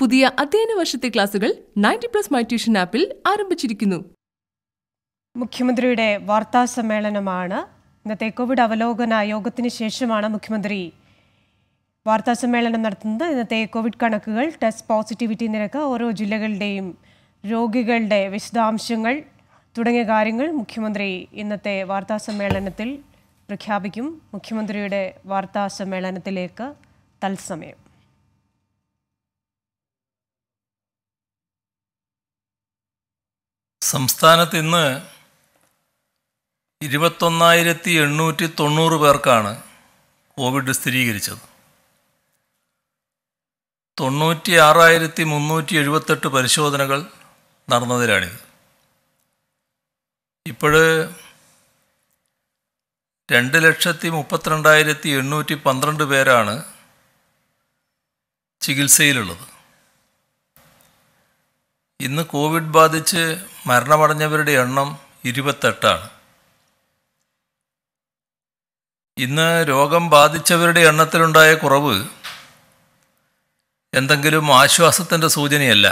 പുതിയ അധ്യയന വർഷത്തെ ക്ലാസുകൾ നയൻറ്റി പ്ലസ് മൈ ട്യൂഷൻ ആപ്പിൽ ആരംഭിച്ചിരിക്കുന്നു മുഖ്യമന്ത്രിയുടെ വാർത്താ സമ്മേളനമാണ് ഇന്നത്തെ കോവിഡ് അവലോകന യോഗത്തിന് ശേഷമാണ് മുഖ്യമന്ത്രി വാർത്താ സമ്മേളനം നടത്തുന്നത് ഇന്നത്തെ കോവിഡ് കണക്കുകൾ ടെസ്റ്റ് പോസിറ്റിവിറ്റി നിരക്ക് ഓരോ ജില്ലകളുടെയും രോഗികളുടെ വിശദാംശങ്ങൾ തുടങ്ങിയ കാര്യങ്ങൾ മുഖ്യമന്ത്രി ഇന്നത്തെ വാർത്താ സമ്മേളനത്തിൽ പ്രഖ്യാപിക്കും മുഖ്യമന്ത്രിയുടെ വാർത്താ സമ്മേളനത്തിലേക്ക് തത്സമയം സംസ്ഥാനത്ത് ഇന്ന് ഇരുപത്തൊന്നായിരത്തി എണ്ണൂറ്റി തൊണ്ണൂറ് പേർക്കാണ് കോവിഡ് സ്ഥിരീകരിച്ചത് തൊണ്ണൂറ്റി ആറായിരത്തി മുന്നൂറ്റി എഴുപത്തെട്ട് പരിശോധനകൾ നടന്നതിലാണിത് ഇപ്പോഴ് രണ്ട് ലക്ഷത്തി മുപ്പത്തിരണ്ടായിരത്തി എണ്ണൂറ്റി പന്ത്രണ്ട് പേരാണ് ചികിത്സയിലുള്ളത് ഇന്ന് കോവിഡ് ബാധിച്ച് മരണമടഞ്ഞവരുടെ എണ്ണം ഇരുപത്തെട്ടാണ് ഇന്ന് രോഗം ബാധിച്ചവരുടെ എണ്ണത്തിലുണ്ടായ കുറവ് എന്തെങ്കിലും ആശ്വാസത്തിൻ്റെ സൂചനയല്ല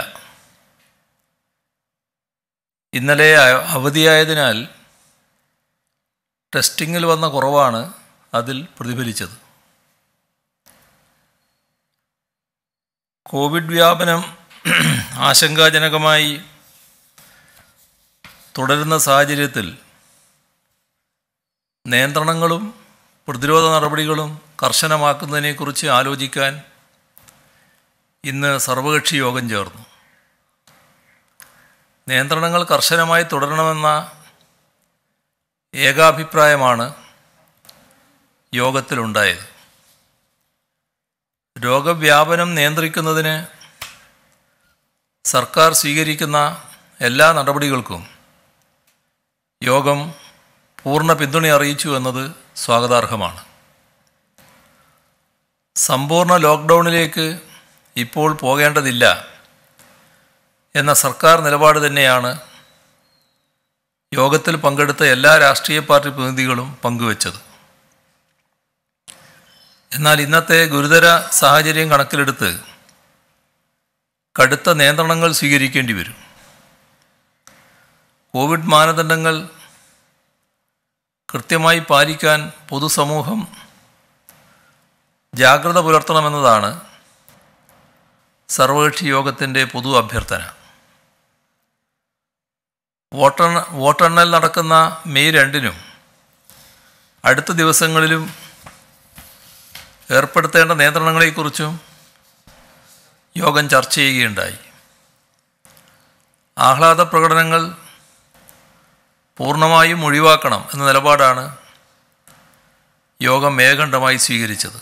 ഇന്നലെ അവധിയായതിനാൽ ടെസ്റ്റിങ്ങിൽ വന്ന കുറവാണ് അതിൽ പ്രതിഫലിച്ചത് കോവിഡ് വ്യാപനം ആശങ്കാജനകമായി തുടരുന്ന സാഹചര്യത്തിൽ നിയന്ത്രണങ്ങളും പ്രതിരോധ നടപടികളും കർശനമാക്കുന്നതിനെക്കുറിച്ച് ആലോചിക്കാൻ ഇന്ന് സർവകക്ഷി യോഗം ചേർന്നു നിയന്ത്രണങ്ങൾ കർശനമായി തുടരണമെന്ന ഏകാഭിപ്രായമാണ് യോഗത്തിലുണ്ടായത് രോഗവ്യാപനം നിയന്ത്രിക്കുന്നതിന് സർക്കാർ സ്വീകരിക്കുന്ന എല്ലാ നടപടികൾക്കും യോഗം പൂർണ്ണ പിന്തുണ അറിയിച്ചു എന്നത് സ്വാഗതാർഹമാണ് സമ്പൂർണ്ണ ലോക്ക്ഡൗണിലേക്ക് ഇപ്പോൾ പോകേണ്ടതില്ല എന്ന സർക്കാർ നിലപാട് തന്നെയാണ് യോഗത്തിൽ പങ്കെടുത്ത എല്ലാ രാഷ്ട്രീയ പാർട്ടി പ്രതിനിധികളും പങ്കുവച്ചത് എന്നാൽ ഇന്നത്തെ ഗുരുതര സാഹചര്യം കണക്കിലെടുത്ത് കടുത്ത നിയന്ത്രണങ്ങൾ സ്വീകരിക്കേണ്ടി വരും കോവിഡ് മാനദണ്ഡങ്ങൾ കൃത്യമായി പാലിക്കാൻ പൊതുസമൂഹം ജാഗ്രത പുലർത്തണമെന്നതാണ് സർവകക്ഷി യോഗത്തിൻ്റെ പൊതു അഭ്യർത്ഥന വോട്ടെണ്ണ വോട്ടെണ്ണൽ നടക്കുന്ന മെയ് രണ്ടിനും അടുത്ത ദിവസങ്ങളിലും ഏർപ്പെടുത്തേണ്ട നിയന്ത്രണങ്ങളെക്കുറിച്ചും യോഗം ചർച്ച ചെയ്യുകയുണ്ടായി ആഹ്ലാദ പ്രകടനങ്ങൾ പൂർണ്ണമായും ഒഴിവാക്കണം എന്ന നിലപാടാണ് യോഗം ഏകണ്ഠമായി സ്വീകരിച്ചത്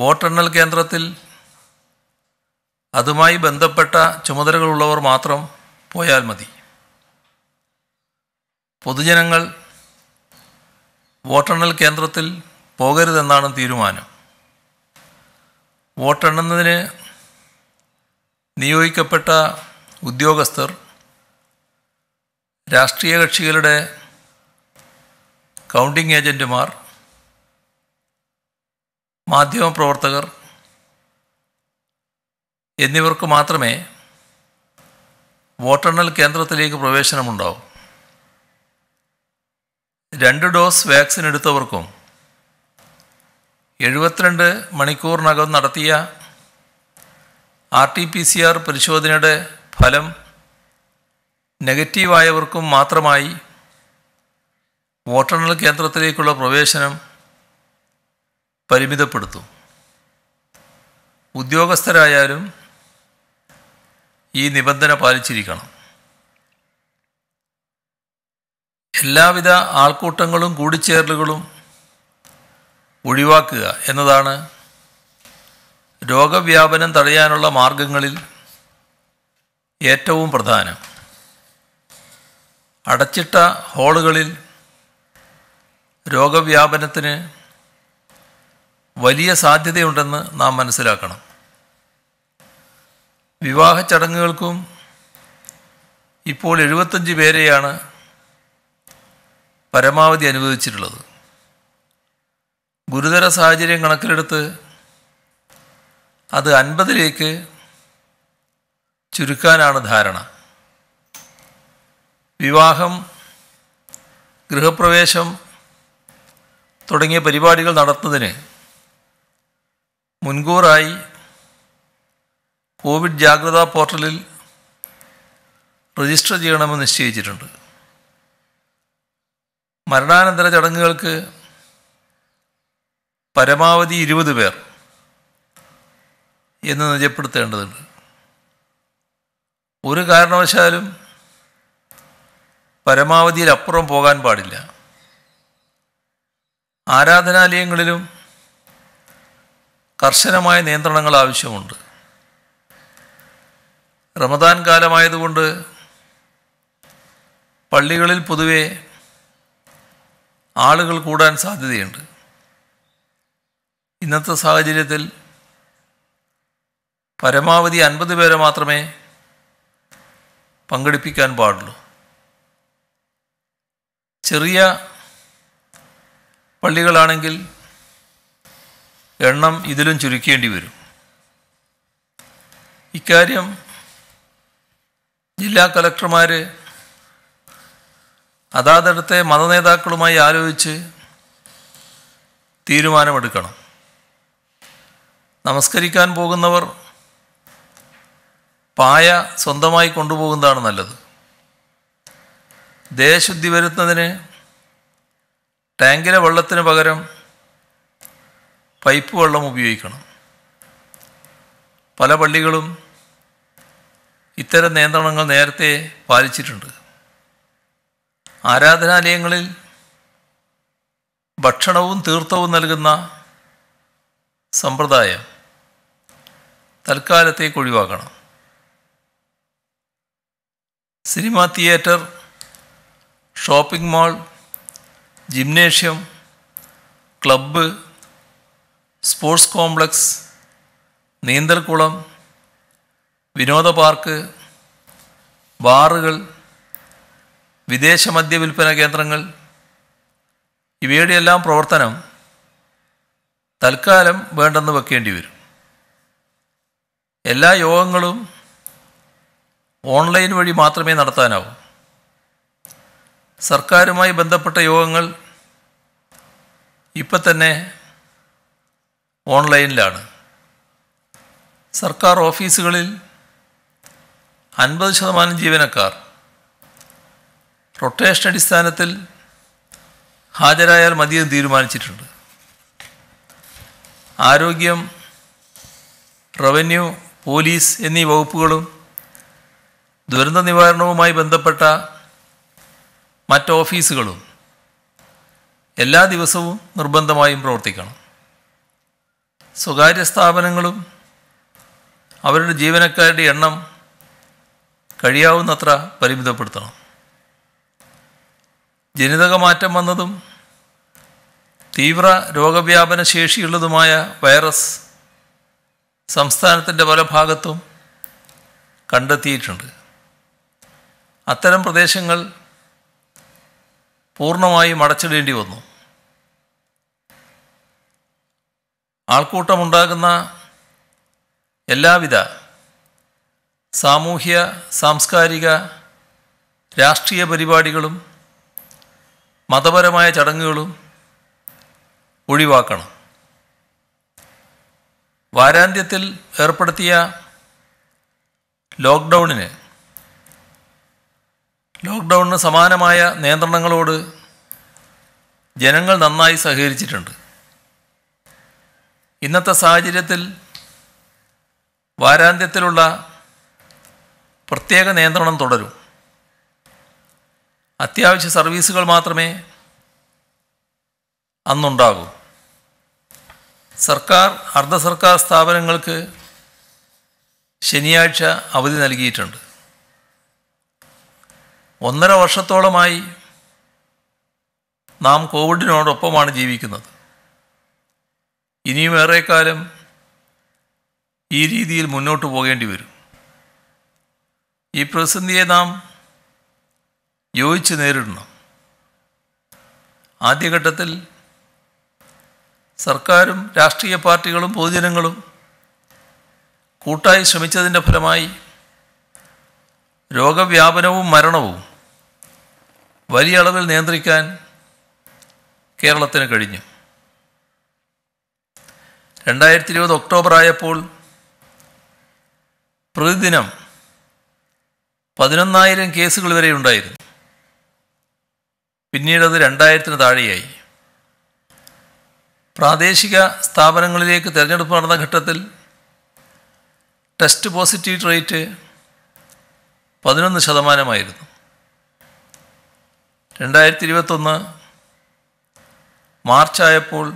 വോട്ടെണ്ണൽ കേന്ദ്രത്തിൽ അതുമായി ബന്ധപ്പെട്ട ചുമതലകളുള്ളവർ മാത്രം പോയാൽ മതി പൊതുജനങ്ങൾ വോട്ടെണ്ണൽ കേന്ദ്രത്തിൽ പോകരുതെന്നാണ് തീരുമാനം വോട്ടെണ്ണുന്നതിന് നിയോഗിക്കപ്പെട്ട ഉദ്യോഗസ്ഥർ രാഷ്ട്രീയ കക്ഷികളുടെ കൗണ്ടിംഗ് ഏജൻറ്റുമാർ മാധ്യമപ്രവർത്തകർ എന്നിവർക്ക് മാത്രമേ വോട്ടെണ്ണൽ കേന്ദ്രത്തിലേക്ക് പ്രവേശനമുണ്ടാവും രണ്ട് ഡോസ് വാക്സിൻ എടുത്തവർക്കും എഴുപത്തിരണ്ട് മണിക്കൂറിനകം നടത്തിയ R T P C R പരിശോധനയുടെ ഫലം നെഗറ്റീവായവർക്കും മാത്രമായി വോട്ടെണ്ണൽ കേന്ദ്രത്തിലേക്കുള്ള പ്രവേശനം പരിമിതപ്പെടുത്തും ഉദ്യോഗസ്ഥരായാലും ഈ നിബന്ധന പാലിച്ചിരിക്കണം എല്ലാവിധ ആൾക്കൂട്ടങ്ങളും കൂടിച്ചേരലുകളും ഒഴിവാക്കുക എന്നതാണ് രോഗവ്യാപനം തടയാനുള്ള മാർഗങ്ങളിൽ ഏറ്റവും പ്രധാനം അടച്ചിട്ട ഹോളുകളിൽ രോഗവ്യാപനത്തിന് വലിയ സാധ്യതയുണ്ടെന്ന് നാം മനസ്സിലാക്കണം വിവാഹ ചടങ്ങുകൾക്കും ഇപ്പോൾ എഴുപത്തഞ്ച് പേരെയാണ് പരമാവധി അനുവദിച്ചിട്ടുള്ളത് ഗുരുതര സാഹചര്യം കണക്കിലെടുത്ത് അത് അൻപതിലേക്ക് ചുരുക്കാനാണ് ധാരണ വിവാഹം ഗൃഹപ്രവേശം തുടങ്ങിയ പരിപാടികൾ നടത്തുന്നതിന് മുൻകൂറായി കോവിഡ് ജാഗ്രതാ പോർട്ടലിൽ രജിസ്റ്റർ ചെയ്യണമെന്ന് നിശ്ചയിച്ചിട്ടുണ്ട് മരണാനന്തര ചടങ്ങുകൾക്ക് പരമാവധി ഇരുപത് പേർ എന്ന് നിജപ്പെടുത്തേണ്ടതുണ്ട് ഒരു കാരണവശാലും പരമാവധിയിൽ അപ്പുറം പോകാൻ പാടില്ല ആരാധനാലയങ്ങളിലും കർശനമായ നിയന്ത്രണങ്ങൾ ആവശ്യമുണ്ട് റമദാൻ കാലമായതുകൊണ്ട് പള്ളികളിൽ പൊതുവെ ആളുകൾ കൂടാൻ സാധ്യതയുണ്ട് ഇന്നത്തെ സാഹചര്യത്തിൽ പരമാവധി അൻപത് പേരെ മാത്രമേ പങ്കെടുപ്പിക്കാൻ പാടുള്ളൂ ചെറിയ പള്ളികളാണെങ്കിൽ എണ്ണം ഇതിലും ചുരുക്കേണ്ടി വരും ഇക്കാര്യം ജില്ലാ കലക്ടർമാർ അതാതടുത്തെ മതനേതാക്കളുമായി ആലോചിച്ച് തീരുമാനമെടുക്കണം നമസ്കരിക്കാൻ പോകുന്നവർ പായ സ്വന്തമായി കൊണ്ടുപോകുന്നതാണ് നല്ലത് ദേഹശുദ്ധി വരുത്തുന്നതിന് ടാങ്കിലെ വെള്ളത്തിന് പകരം പൈപ്പ് വെള്ളം ഉപയോഗിക്കണം പല പള്ളികളും ഇത്തരം നിയന്ത്രണങ്ങൾ നേരത്തെ പാലിച്ചിട്ടുണ്ട് ആരാധനാലയങ്ങളിൽ ഭക്ഷണവും തീർത്ഥവും നൽകുന്ന സമ്പ്രദായം തൽക്കാലത്തേക്ക് ഒഴിവാക്കണം cinema theatre shopping mall gymnasium club sports complex നീന്തൽക്കുളം വിനോദ പാർക്ക് ബാറുകൾ വിദേശ മദ്യ വിൽപ്പന കേന്ദ്രങ്ങൾ ഇവയുടെയെല്ലാം പ്രവർത്തനം തൽക്കാലം വേണ്ടെന്ന് വെക്കേണ്ടി വരും എല്ലാ യോഗങ്ങളും ഓൺലൈൻ വഴി മാത്രമേ നടത്താനാവൂ സർക്കാരുമായി ബന്ധപ്പെട്ട യോഗങ്ങൾ ഇപ്പം തന്നെ ഓൺലൈനിലാണ് സർക്കാർ ഓഫീസുകളിൽ അൻപത് ശതമാനം ജീവനക്കാർ റൊട്ടേഷൻ അടിസ്ഥാനത്തിൽ ഹാജരായാൽ മതിയെന്ന് തീരുമാനിച്ചിട്ടുണ്ട് ആരോഗ്യം റവന്യൂ പോലീസ് എന്നീ വകുപ്പുകളും ദുരന്ത നിവാരണവുമായി ബന്ധപ്പെട്ട മറ്റ് ഓഫീസുകളും എല്ലാ ദിവസവും നിർബന്ധമായും പ്രവർത്തിക്കണം സ്വകാര്യ സ്ഥാപനങ്ങളും അവരുടെ ജീവനക്കാരുടെ എണ്ണം കഴിയാവുന്നത്ര പരിമിതപ്പെടുത്തണം ജനിതക മാറ്റം വന്നതും തീവ്ര രോഗവ്യാപന ശേഷിയുള്ളതുമായ വൈറസ് സംസ്ഥാനത്തിൻ്റെ പല ഭാഗത്തും കണ്ടെത്തിയിട്ടുണ്ട് അത്തരം പ്രദേശങ്ങൾ പൂർണ്ണമായും അടച്ചിടേണ്ടി വന്നു ആൾക്കൂട്ടമുണ്ടാകുന്ന എല്ലാവിധ സാമൂഹ്യ സാംസ്കാരിക രാഷ്ട്രീയ പരിപാടികളും മതപരമായ ചടങ്ങുകളും ഒഴിവാക്കണം വാരാന്ത്യത്തിൽ ഏർപ്പെടുത്തിയ ലോക്ക്ഡൗണിന് ലോക്ക്ഡൗണിന് സമാനമായ നിയന്ത്രണങ്ങളോട് ജനങ്ങൾ നന്നായി സഹകരിച്ചിട്ടുണ്ട് ഇന്നത്തെ സാഹചര്യത്തിൽ വാരാന്ത്യത്തിലുള്ള പ്രത്യേക നിയന്ത്രണം തുടരും അത്യാവശ്യ സർവീസുകൾ മാത്രമേ അന്നുണ്ടാകൂ സർക്കാർ അർദ്ധ സർക്കാർ സ്ഥാപനങ്ങൾക്ക് ശനിയാഴ്ച അവധി നൽകിയിട്ടുണ്ട് ഒന്നര വർഷത്തോളമായി നാം കോവിഡിനോടൊപ്പമാണ് ജീവിക്കുന്നത് ഇനിയും ഏറെക്കാലം ഈ രീതിയിൽ മുന്നോട്ട് പോകേണ്ടി വരും ഈ പ്രതിസന്ധിയെ നാം യോജിച്ച് നേരിടണം ആദ്യഘട്ടത്തിൽ സർക്കാരും രാഷ്ട്രീയ പാർട്ടികളും പൊതുജനങ്ങളും കൂട്ടായി ശ്രമിച്ചതിൻ്റെ ഫലമായി രോഗവ്യാപനവും മരണവും വലിയ അളവിൽ നിയന്ത്രിക്കാൻ കേരളത്തിന് കഴിഞ്ഞു രണ്ടായിരത്തി ഇരുപത് ഒക്ടോബർ ആയപ്പോൾ പ്രതിദിനം പതിനൊന്നായിരം കേസുകൾ വരെ ഉണ്ടായിരുന്നു പിന്നീടത് രണ്ടായിരത്തിന് താഴെയായി പ്രാദേശിക സ്ഥാപനങ്ങളിലേക്ക് തിരഞ്ഞെടുപ്പ് നടന്ന ഘട്ടത്തിൽ ടെസ്റ്റ് പോസിറ്റീവ് റേറ്റ് പതിനൊന്ന് ശതമാനമായിരുന്നു രണ്ടായിരത്തി ഇരുപത്തൊന്ന് മാർച്ചായപ്പോൾ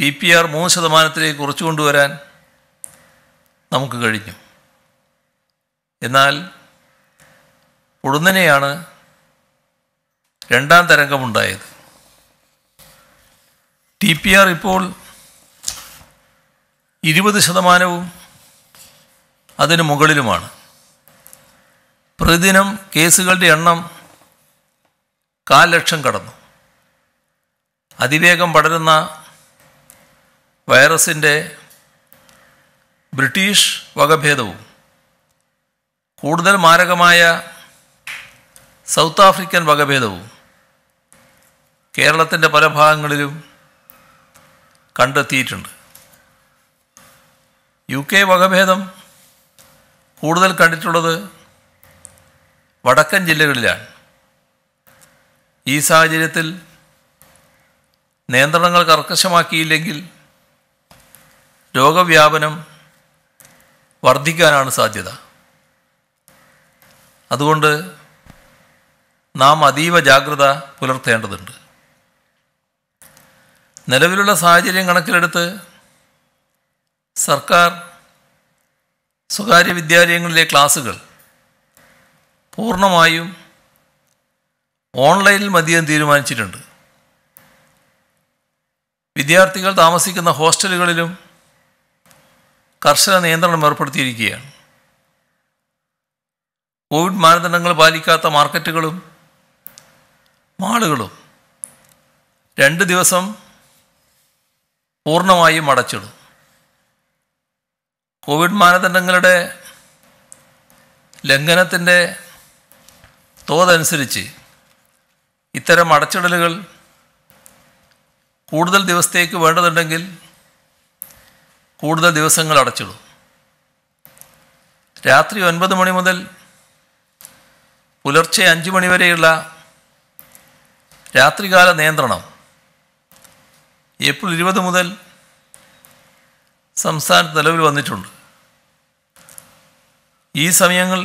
ടി പി ആർ മൂന്ന് ശതമാനത്തിലേക്ക് കുറച്ചു കൊണ്ടുവരാൻ നമുക്ക് കഴിഞ്ഞു എന്നാൽ ഉടനെയാണ് രണ്ടാം തരംഗമുണ്ടായത് ടി പി ആർ ഇപ്പോൾ ഇരുപത് ശതമാനവും അതിന് മുകളിലുമാണ് പ്രതിദിനം കേസുകളുടെ എണ്ണം കാൽ ലക്ഷം കടന്നു അതിവേഗം പടരുന്ന വൈറസിൻ്റെ ബ്രിട്ടീഷ് വകഭേദവും കൂടുതൽ മാരകമായ സൗത്ത് ആഫ്രിക്കൻ വകഭേദവും കേരളത്തിൻ്റെ പല ഭാഗങ്ങളിലും കണ്ടെത്തിയിട്ടുണ്ട് യു കെ വകഭേദം കൂടുതൽ കണ്ടിട്ടുള്ളത് വടക്കൻ ജില്ലകളിലാണ് ഈ സാഹചര്യത്തിൽ നിയന്ത്രണങ്ങൾ കർക്കശമാക്കിയില്ലെങ്കിൽ രോഗവ്യാപനം വർദ്ധിക്കാനാണ് സാധ്യത അതുകൊണ്ട് നാം അതീവ ജാഗ്രത പുലർത്തേണ്ടതുണ്ട് നിലവിലുള്ള സാഹചര്യം കണക്കിലെടുത്ത് സർക്കാർ സ്വകാര്യ വിദ്യാലയങ്ങളിലെ ക്ലാസ്സുകൾ പൂർണ്ണമായും ഓൺലൈനിൽ മതിയെന്ന് തീരുമാനിച്ചിട്ടുണ്ട് വിദ്യാർത്ഥികൾ താമസിക്കുന്ന ഹോസ്റ്റലുകളിലും കർശന നിയന്ത്രണം ഏർപ്പെടുത്തിയിരിക്കുകയാണ് കോവിഡ് മാനദണ്ഡങ്ങൾ പാലിക്കാത്ത മാർക്കറ്റുകളും മാളുകളും രണ്ട് ദിവസം പൂർണ്ണമായും അടച്ചിടും കോവിഡ് മാനദണ്ഡങ്ങളുടെ ലംഘനത്തിൻ്റെ തോതനുസരിച്ച് ഇത്തരം അടച്ചിടലുകൾ കൂടുതൽ ദിവസത്തേക്ക് വേണ്ടതുണ്ടെങ്കിൽ കൂടുതൽ ദിവസങ്ങൾ അടച്ചിടും രാത്രി ഒൻപത് മണി മുതൽ പുലർച്ചെ അഞ്ച് മണിവരെയുള്ള രാത്രികാല നിയന്ത്രണം ഏപ്രിൽ ഇരുപത് മുതൽ സംസ്ഥാന നിലവിൽ വന്നിട്ടുണ്ട് ഈ സമയങ്ങൾ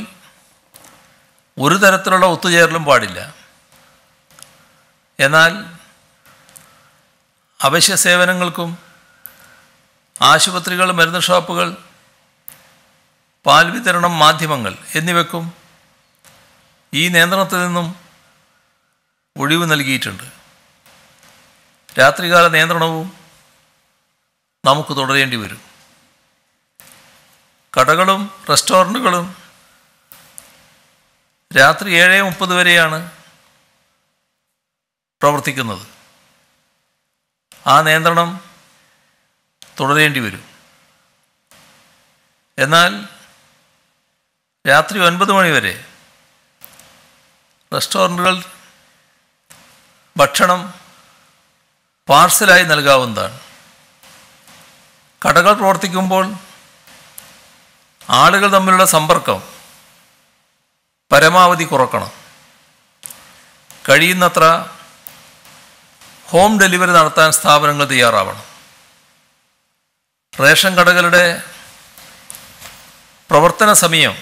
ഒരു തരത്തിലുള്ള ഒത്തുചേരലും പാടില്ല എന്നാൽ അവശ്യ സേവനങ്ങൾക്കും ആശുപത്രികൾ മരുന്ന് ഷോപ്പുകൾ പാൽ വിതരണം മാധ്യമങ്ങൾ എന്നിവയ്ക്കും ഈ നിയന്ത്രണത്തിൽ നിന്നും ഒഴിവ് നൽകിയിട്ടുണ്ട് രാത്രികാല നിയന്ത്രണവും നമുക്ക് തുടരേണ്ടി വരും കടകളും റെസ്റ്റോറൻറ്റുകളും രാത്രി ഏഴ് മുപ്പത് വരെയാണ് പ്രവർത്തിക്കുന്നത് ആ നിയന്ത്രണം തുടരേണ്ടി വരും എന്നാൽ രാത്രി ഒൻപത് മണി വരെ റെസ്റ്റോറൻറ്റുകൾ ഭക്ഷണം പാർസലായി നൽകാവുന്നതാണ് കടകൾ പ്രവർത്തിക്കുമ്പോൾ ആളുകൾ തമ്മിലുള്ള സമ്പർക്കം പരമാവധി കുറക്കണം കഴിയുന്നത്ര ഹോം ഡെലിവറി നടത്താൻ സ്ഥാപനങ്ങൾ തയ്യാറാവണം റേഷൻ കടകളുടെ പ്രവർത്തന സമയം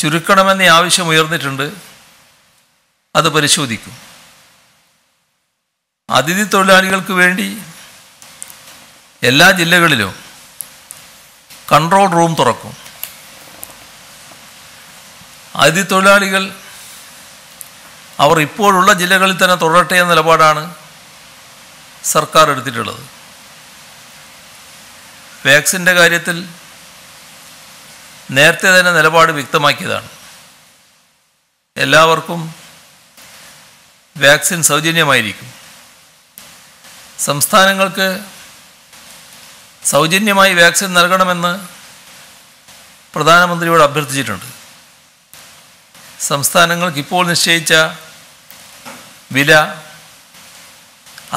ചുരുക്കണമെന്ന ആവശ്യം ഉയർന്നിട്ടുണ്ട് അത് പരിശോധിക്കും അതിഥി തൊഴിലാളികൾക്ക് വേണ്ടി എല്ലാ ജില്ലകളിലും കൺട്രോൾ റൂം തുറക്കും അതിഥി തൊഴിലാളികൾ അവർ ഇപ്പോഴുള്ള ജില്ലകളിൽ തന്നെ തുടരട്ടെ എന്ന നിലപാടാണ് സർക്കാർ എടുത്തിട്ടുള്ളത് വാക്സിൻ്റെ കാര്യത്തിൽ നേരത്തെ തന്നെ നിലപാട് വ്യക്തമാക്കിയതാണ് എല്ലാവർക്കും വാക്സിൻ സൗജന്യമായിരിക്കും സംസ്ഥാനങ്ങൾക്ക് സൗജന്യമായി വാക്സിൻ നൽകണമെന്ന് പ്രധാനമന്ത്രിയോട് അഭ്യർത്ഥിച്ചിട്ടുണ്ട് സംസ്ഥാനങ്ങൾക്ക് ഇപ്പോൾ നിശ്ചയിച്ച വില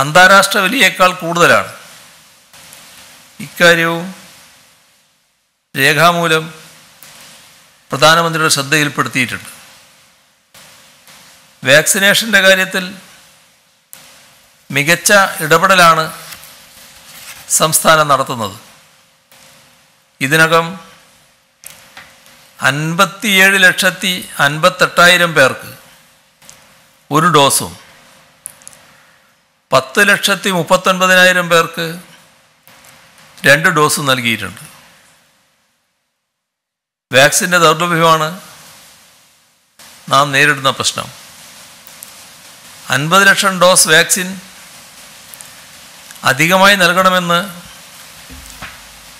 അന്താരാഷ്ട്ര വിലയേക്കാൾ കൂടുതലാണ് ഇക്കാര്യവും രേഖാമൂലം പ്രധാനമന്ത്രിയുടെ ശ്രദ്ധയിൽപ്പെടുത്തിയിട്ടുണ്ട് വാക്സിനേഷൻ്റെ കാര്യത്തിൽ മികച്ച ഇടപെടലാണ് സംസ്ഥാനം നടത്തുന്നത് ഇതിനകം അൻപത്തിയേഴ് ലക്ഷത്തി അൻപത്തെട്ടായിരം പേർക്ക് ഒരു ഡോസും പത്ത് ലക്ഷത്തി മുപ്പത്തൊൻപതിനായിരം പേർക്ക് രണ്ട് ഡോസ് നൽകിയിട്ടുണ്ട് വാക്സിൻ്റെ ദൗർലഭ്യമാണ് നാം നേരിടുന്ന പ്രശ്നം അൻപത് ലക്ഷം ഡോസ് വാക്സിൻ അധികമായി നൽകണമെന്ന്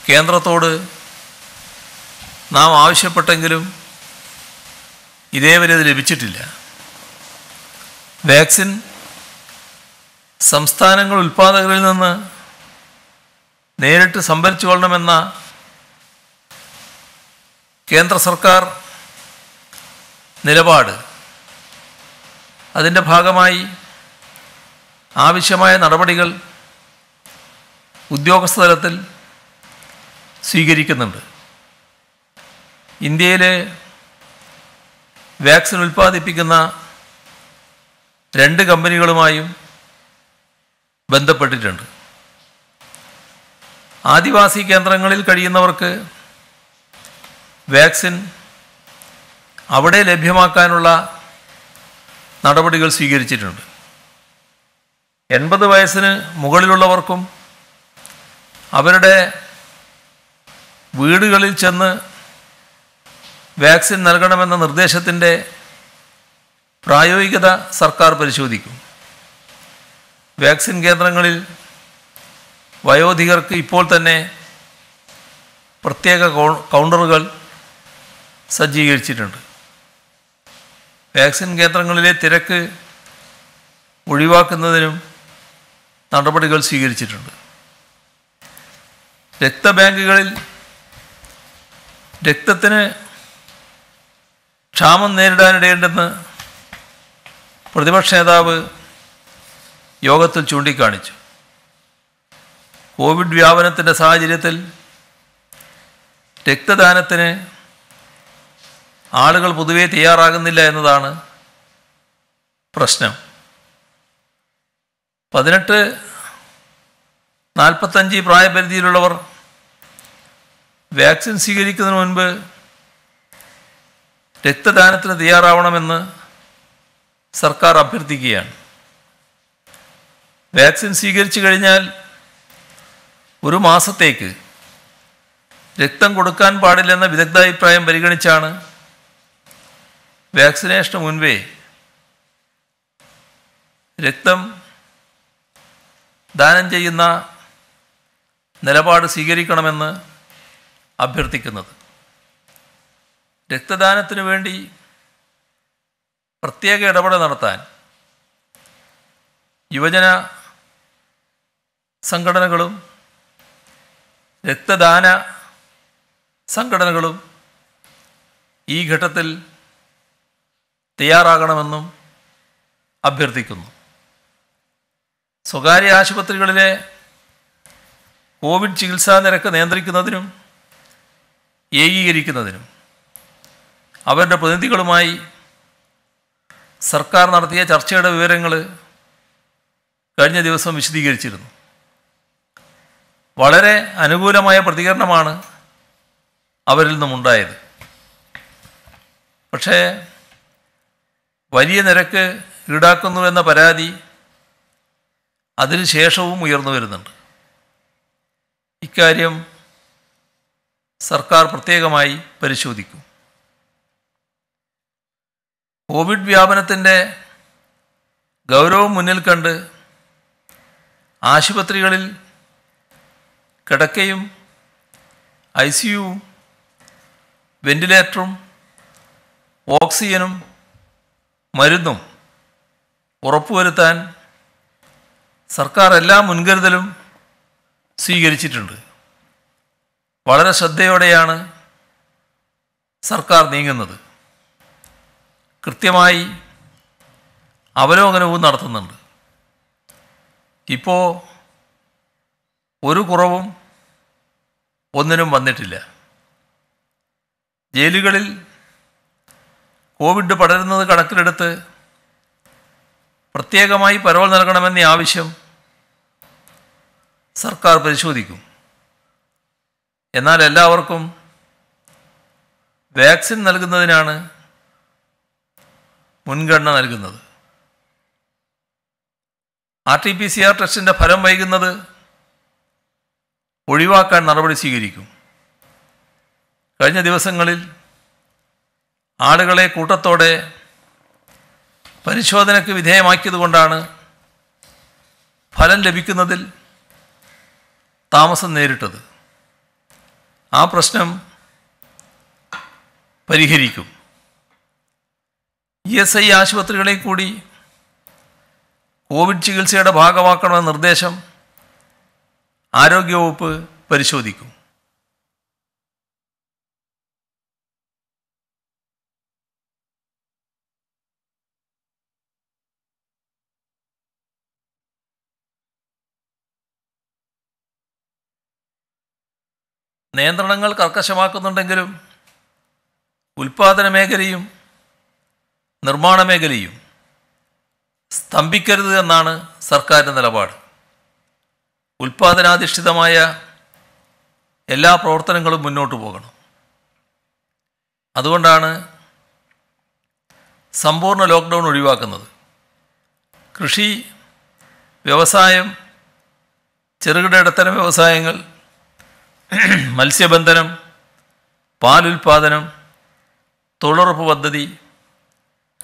കേന്ദ്രത്തോട് നാം ആവശ്യപ്പെട്ടെങ്കിലും ഇതേവരെ അത് ലഭിച്ചിട്ടില്ല വാക്സിൻ സംസ്ഥാനങ്ങൾ ഉൽപ്പാദകരിൽ നിന്ന് നേരിട്ട് സംഭരിച്ചു കൊള്ളണമെന്ന കേന്ദ്ര സർക്കാർ നിലപാട് അതിൻ്റെ ഭാഗമായി ആവശ്യമായ നടപടികൾ ഉദ്യോഗസ്ഥ തലത്തിൽ സ്വീകരിക്കുന്നുണ്ട് ഇന്ത്യയിലെ വാക്സിൻ ഉൽപ്പാദിപ്പിക്കുന്ന രണ്ട് കമ്പനികളുമായും ബന്ധപ്പെട്ടിട്ടുണ്ട് ആദിവാസി കേന്ദ്രങ്ങളിൽ കഴിയുന്നവർക്ക് വാക്സിൻ അവിടെ ലഭ്യമാക്കാനുള്ള നടപടികൾ സ്വീകരിച്ചിട്ടുണ്ട് എൺപത് വയസ്സിന് മുകളിലുള്ളവർക്കും അവരുടെ വീടുകളിൽ ചെന്ന് വാക്സിൻ നൽകണമെന്ന നിർദ്ദേശത്തിൻ്റെ പ്രായോഗികത സർക്കാർ പരിശോധിക്കും വാക്സിൻ കേന്ദ്രങ്ങളിൽ വയോധികർക്ക് ഇപ്പോൾ തന്നെ പ്രത്യേക കൗണ്ടറുകൾ സജ്ജീകരിച്ചിട്ടുണ്ട് വാക്സിൻ കേന്ദ്രങ്ങളിലെ തിരക്ക് ഒഴിവാക്കുന്നതിനും നടപടികൾ സ്വീകരിച്ചിട്ടുണ്ട് രക്തബാങ്കുകളിൽ രക്തത്തിന് ക്ഷാമം നേരിടാനിടയുണ്ടെന്ന് പ്രതിപക്ഷ നേതാവ് യോഗത്തിൽ ചൂണ്ടിക്കാണിച്ചു കോവിഡ് വ്യാപനത്തിൻ്റെ സാഹചര്യത്തിൽ രക്തദാനത്തിന് ആളുകൾ പൊതുവേ തയ്യാറാകുന്നില്ല എന്നതാണ് പ്രശ്നം പതിനെട്ട് നാൽപ്പത്തഞ്ച് പ്രായപരിധിയിലുള്ളവർ വാക്സിൻ സ്വീകരിക്കുന്നതിന് മുൻപ് രക്തദാനത്തിന് തയ്യാറാവണമെന്ന് സർക്കാർ അഭ്യർത്ഥിക്കുകയാണ് വാക്സിൻ സ്വീകരിച്ചു കഴിഞ്ഞാൽ ഒരു മാസത്തേക്ക് രക്തം കൊടുക്കാൻ പാടില്ലെന്ന വിദഗ്ധാഭിപ്രായം പരിഗണിച്ചാണ് വാക്സിനേഷന് മുൻപേ രക്തം ദാനം ചെയ്യുന്ന നിലപാട് സ്വീകരിക്കണമെന്ന് അഭ്യർത്ഥിക്കുന്നത് രക്തദാനത്തിനു വേണ്ടി പ്രത്യേക ഇടപെടൽ നടത്താൻ യുവജന സംഘടനകളും രക്തദാന സംഘടനകളും ഈ ഘട്ടത്തിൽ തയ്യാറാകണമെന്നും അഭ്യർത്ഥിക്കുന്നു സ്വകാര്യ ആശുപത്രികളിലെ കോവിഡ് ചികിത്സാ നിരക്ക് നിയന്ത്രിക്കുന്നതിനും ഏകീകരിക്കുന്നതിനും അവരുടെ പ്രതിനിധികളുമായി സർക്കാർ നടത്തിയ ചർച്ചയുടെ വിവരങ്ങൾ കഴിഞ്ഞ ദിവസം വിശദീകരിച്ചിരുന്നു വളരെ അനുകൂലമായ പ്രതികരണമാണ് അവരിൽ നിന്നുമുണ്ടായത് പക്ഷേ വലിയ നിരക്ക് ഈടാക്കുന്നു എന്ന പരാതി അതിനുശേഷവും ഉയർന്നു വരുന്നുണ്ട് ഇക്കാര്യം സർക്കാർ പ്രത്യേകമായി പരിശോധിക്കും കോവിഡ് വ്യാപനത്തിൻ്റെ ഗൗരവം മുന്നിൽ കണ്ട് ആശുപത്രികളിൽ കിടക്കയും ഐ സിയുവും വെന്റിലേറ്ററും ഓക്സിജനും മരുന്നും ഉറപ്പുവരുത്താൻ സർക്കാർ എല്ലാ മുൻകരുതലും സ്വീകരിച്ചിട്ടുണ്ട് വളരെ ശ്രദ്ധയോടെയാണ് സർക്കാർ നീങ്ങുന്നത് കൃത്യമായി അവലോകനവും നടത്തുന്നുണ്ട് ഇപ്പോൾ ഒരു കുറവും ഒന്നിനും വന്നിട്ടില്ല ജയിലുകളിൽ കോവിഡ് പടരുന്നത് കണക്കിലെടുത്ത് പ്രത്യേകമായി പരോൾ നൽകണമെന്ന ആവശ്യം സർക്കാർ പരിശോധിക്കും എന്നാൽ എല്ലാവർക്കും വാക്സിൻ നൽകുന്നതിനാണ് മുൻഗണന നൽകുന്നത് R T P C R ടെസ്റ്റിൻ്റെ ഫലം വൈകുന്നത് ഒഴിവാക്കാൻ നടപടി സ്വീകരിക്കും കഴിഞ്ഞ ദിവസങ്ങളിൽ ആളുകളെ കൂട്ടത്തോടെ പരിശോധനയ്ക്ക് വിധേയമാക്കിയതുകൊണ്ടാണ് ഫലം ലഭിക്കുന്നതിൽ താമസം നേരിട്ടത് ആ പ്രശ്നം പരിഹരിക്കും ഇ എസ് ഐ ആശുപത്രികളെ കൂടി കോവിഡ് ചികിത്സയുടെ ഭാഗമാക്കണമെന്ന നിർദ്ദേശം ആരോഗ്യവകുപ്പ് പരിശോധിക്കും നിയന്ത്രണങ്ങൾ കർക്കശമാക്കുന്നുണ്ടെങ്കിലും ഉൽപ്പാദന മേഖലയും നിർമ്മാണ മേഖലയും സ്തംഭിക്കരുത് എന്നാണ് സർക്കാരിൻ്റെ നിലപാട് ഉൽപ്പാദനാധിഷ്ഠിതമായ എല്ലാ പ്രവർത്തനങ്ങളും മുന്നോട്ട് പോകണം അതുകൊണ്ടാണ് സമ്പൂർണ്ണ ലോക്ക്ഡൗൺ ഒഴിവാക്കുന്നത് കൃഷി വ്യവസായം ചെറുകിട ഇടത്തരം വ്യവസായങ്ങൾ മത്സ്യബന്ധനം പാലുൽപാദനം തൊഴിലുറപ്പ് പദ്ധതി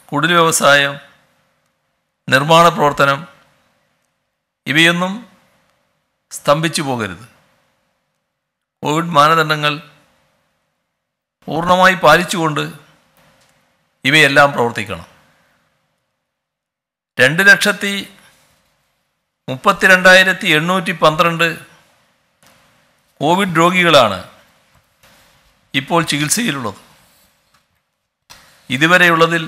കുടിൽ വ്യവസായം നിർമ്മാണ പ്രവർത്തനം ഇവയൊന്നും സ്തംഭിച്ചു പോകരുത് കോവിഡ് മാനദണ്ഡങ്ങൾ പൂർണ്ണമായി പാലിച്ചുകൊണ്ട് ഇവയെല്ലാം പ്രവർത്തിക്കണം രണ്ട് ലക്ഷത്തി രണ്ടായിരത്തി എണ്ണൂറ്റി പന്ത്രണ്ട് കോവിഡ് രോഗികളാണ് ഇപ്പോൾ ചികിത്സയിലുള്ളത് ഇതുവരെയുള്ളതിൽ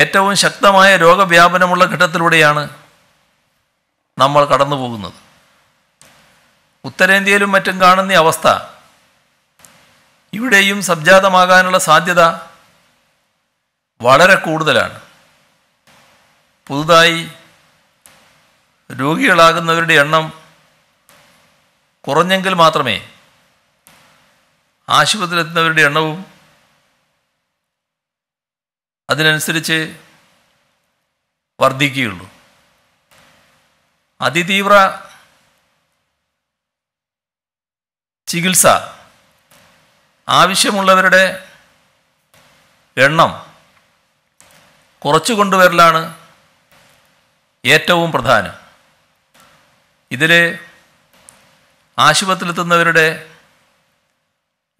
ഏറ്റവും ശക്തമായ രോഗവ്യാപനമുള്ള ഘട്ടത്തിലൂടെയാണ് നമ്മൾ കടന്നു പോകുന്നത് ഉത്തരേന്ത്യയിലും മറ്റും കാണുന്ന അവസ്ഥ ഇവിടെയും സംജാതമാകാനുള്ള സാധ്യത വളരെ കൂടുതലാണ് പുതുതായി രോഗികളാകുന്നവരുടെ എണ്ണം കുറഞ്ഞെങ്കിൽ മാത്രമേ എത്തുന്നവരുടെ എണ്ണവും അതിനനുസരിച്ച് വർദ്ധിക്കുകയുള്ളൂ അതിതീവ്ര ചികിത്സ ആവശ്യമുള്ളവരുടെ എണ്ണം കുറച്ചു കൊണ്ടുവരലാണ് ഏറ്റവും പ്രധാനം ഇതിലെ ആശുപത്രിയിലെത്തുന്നവരുടെ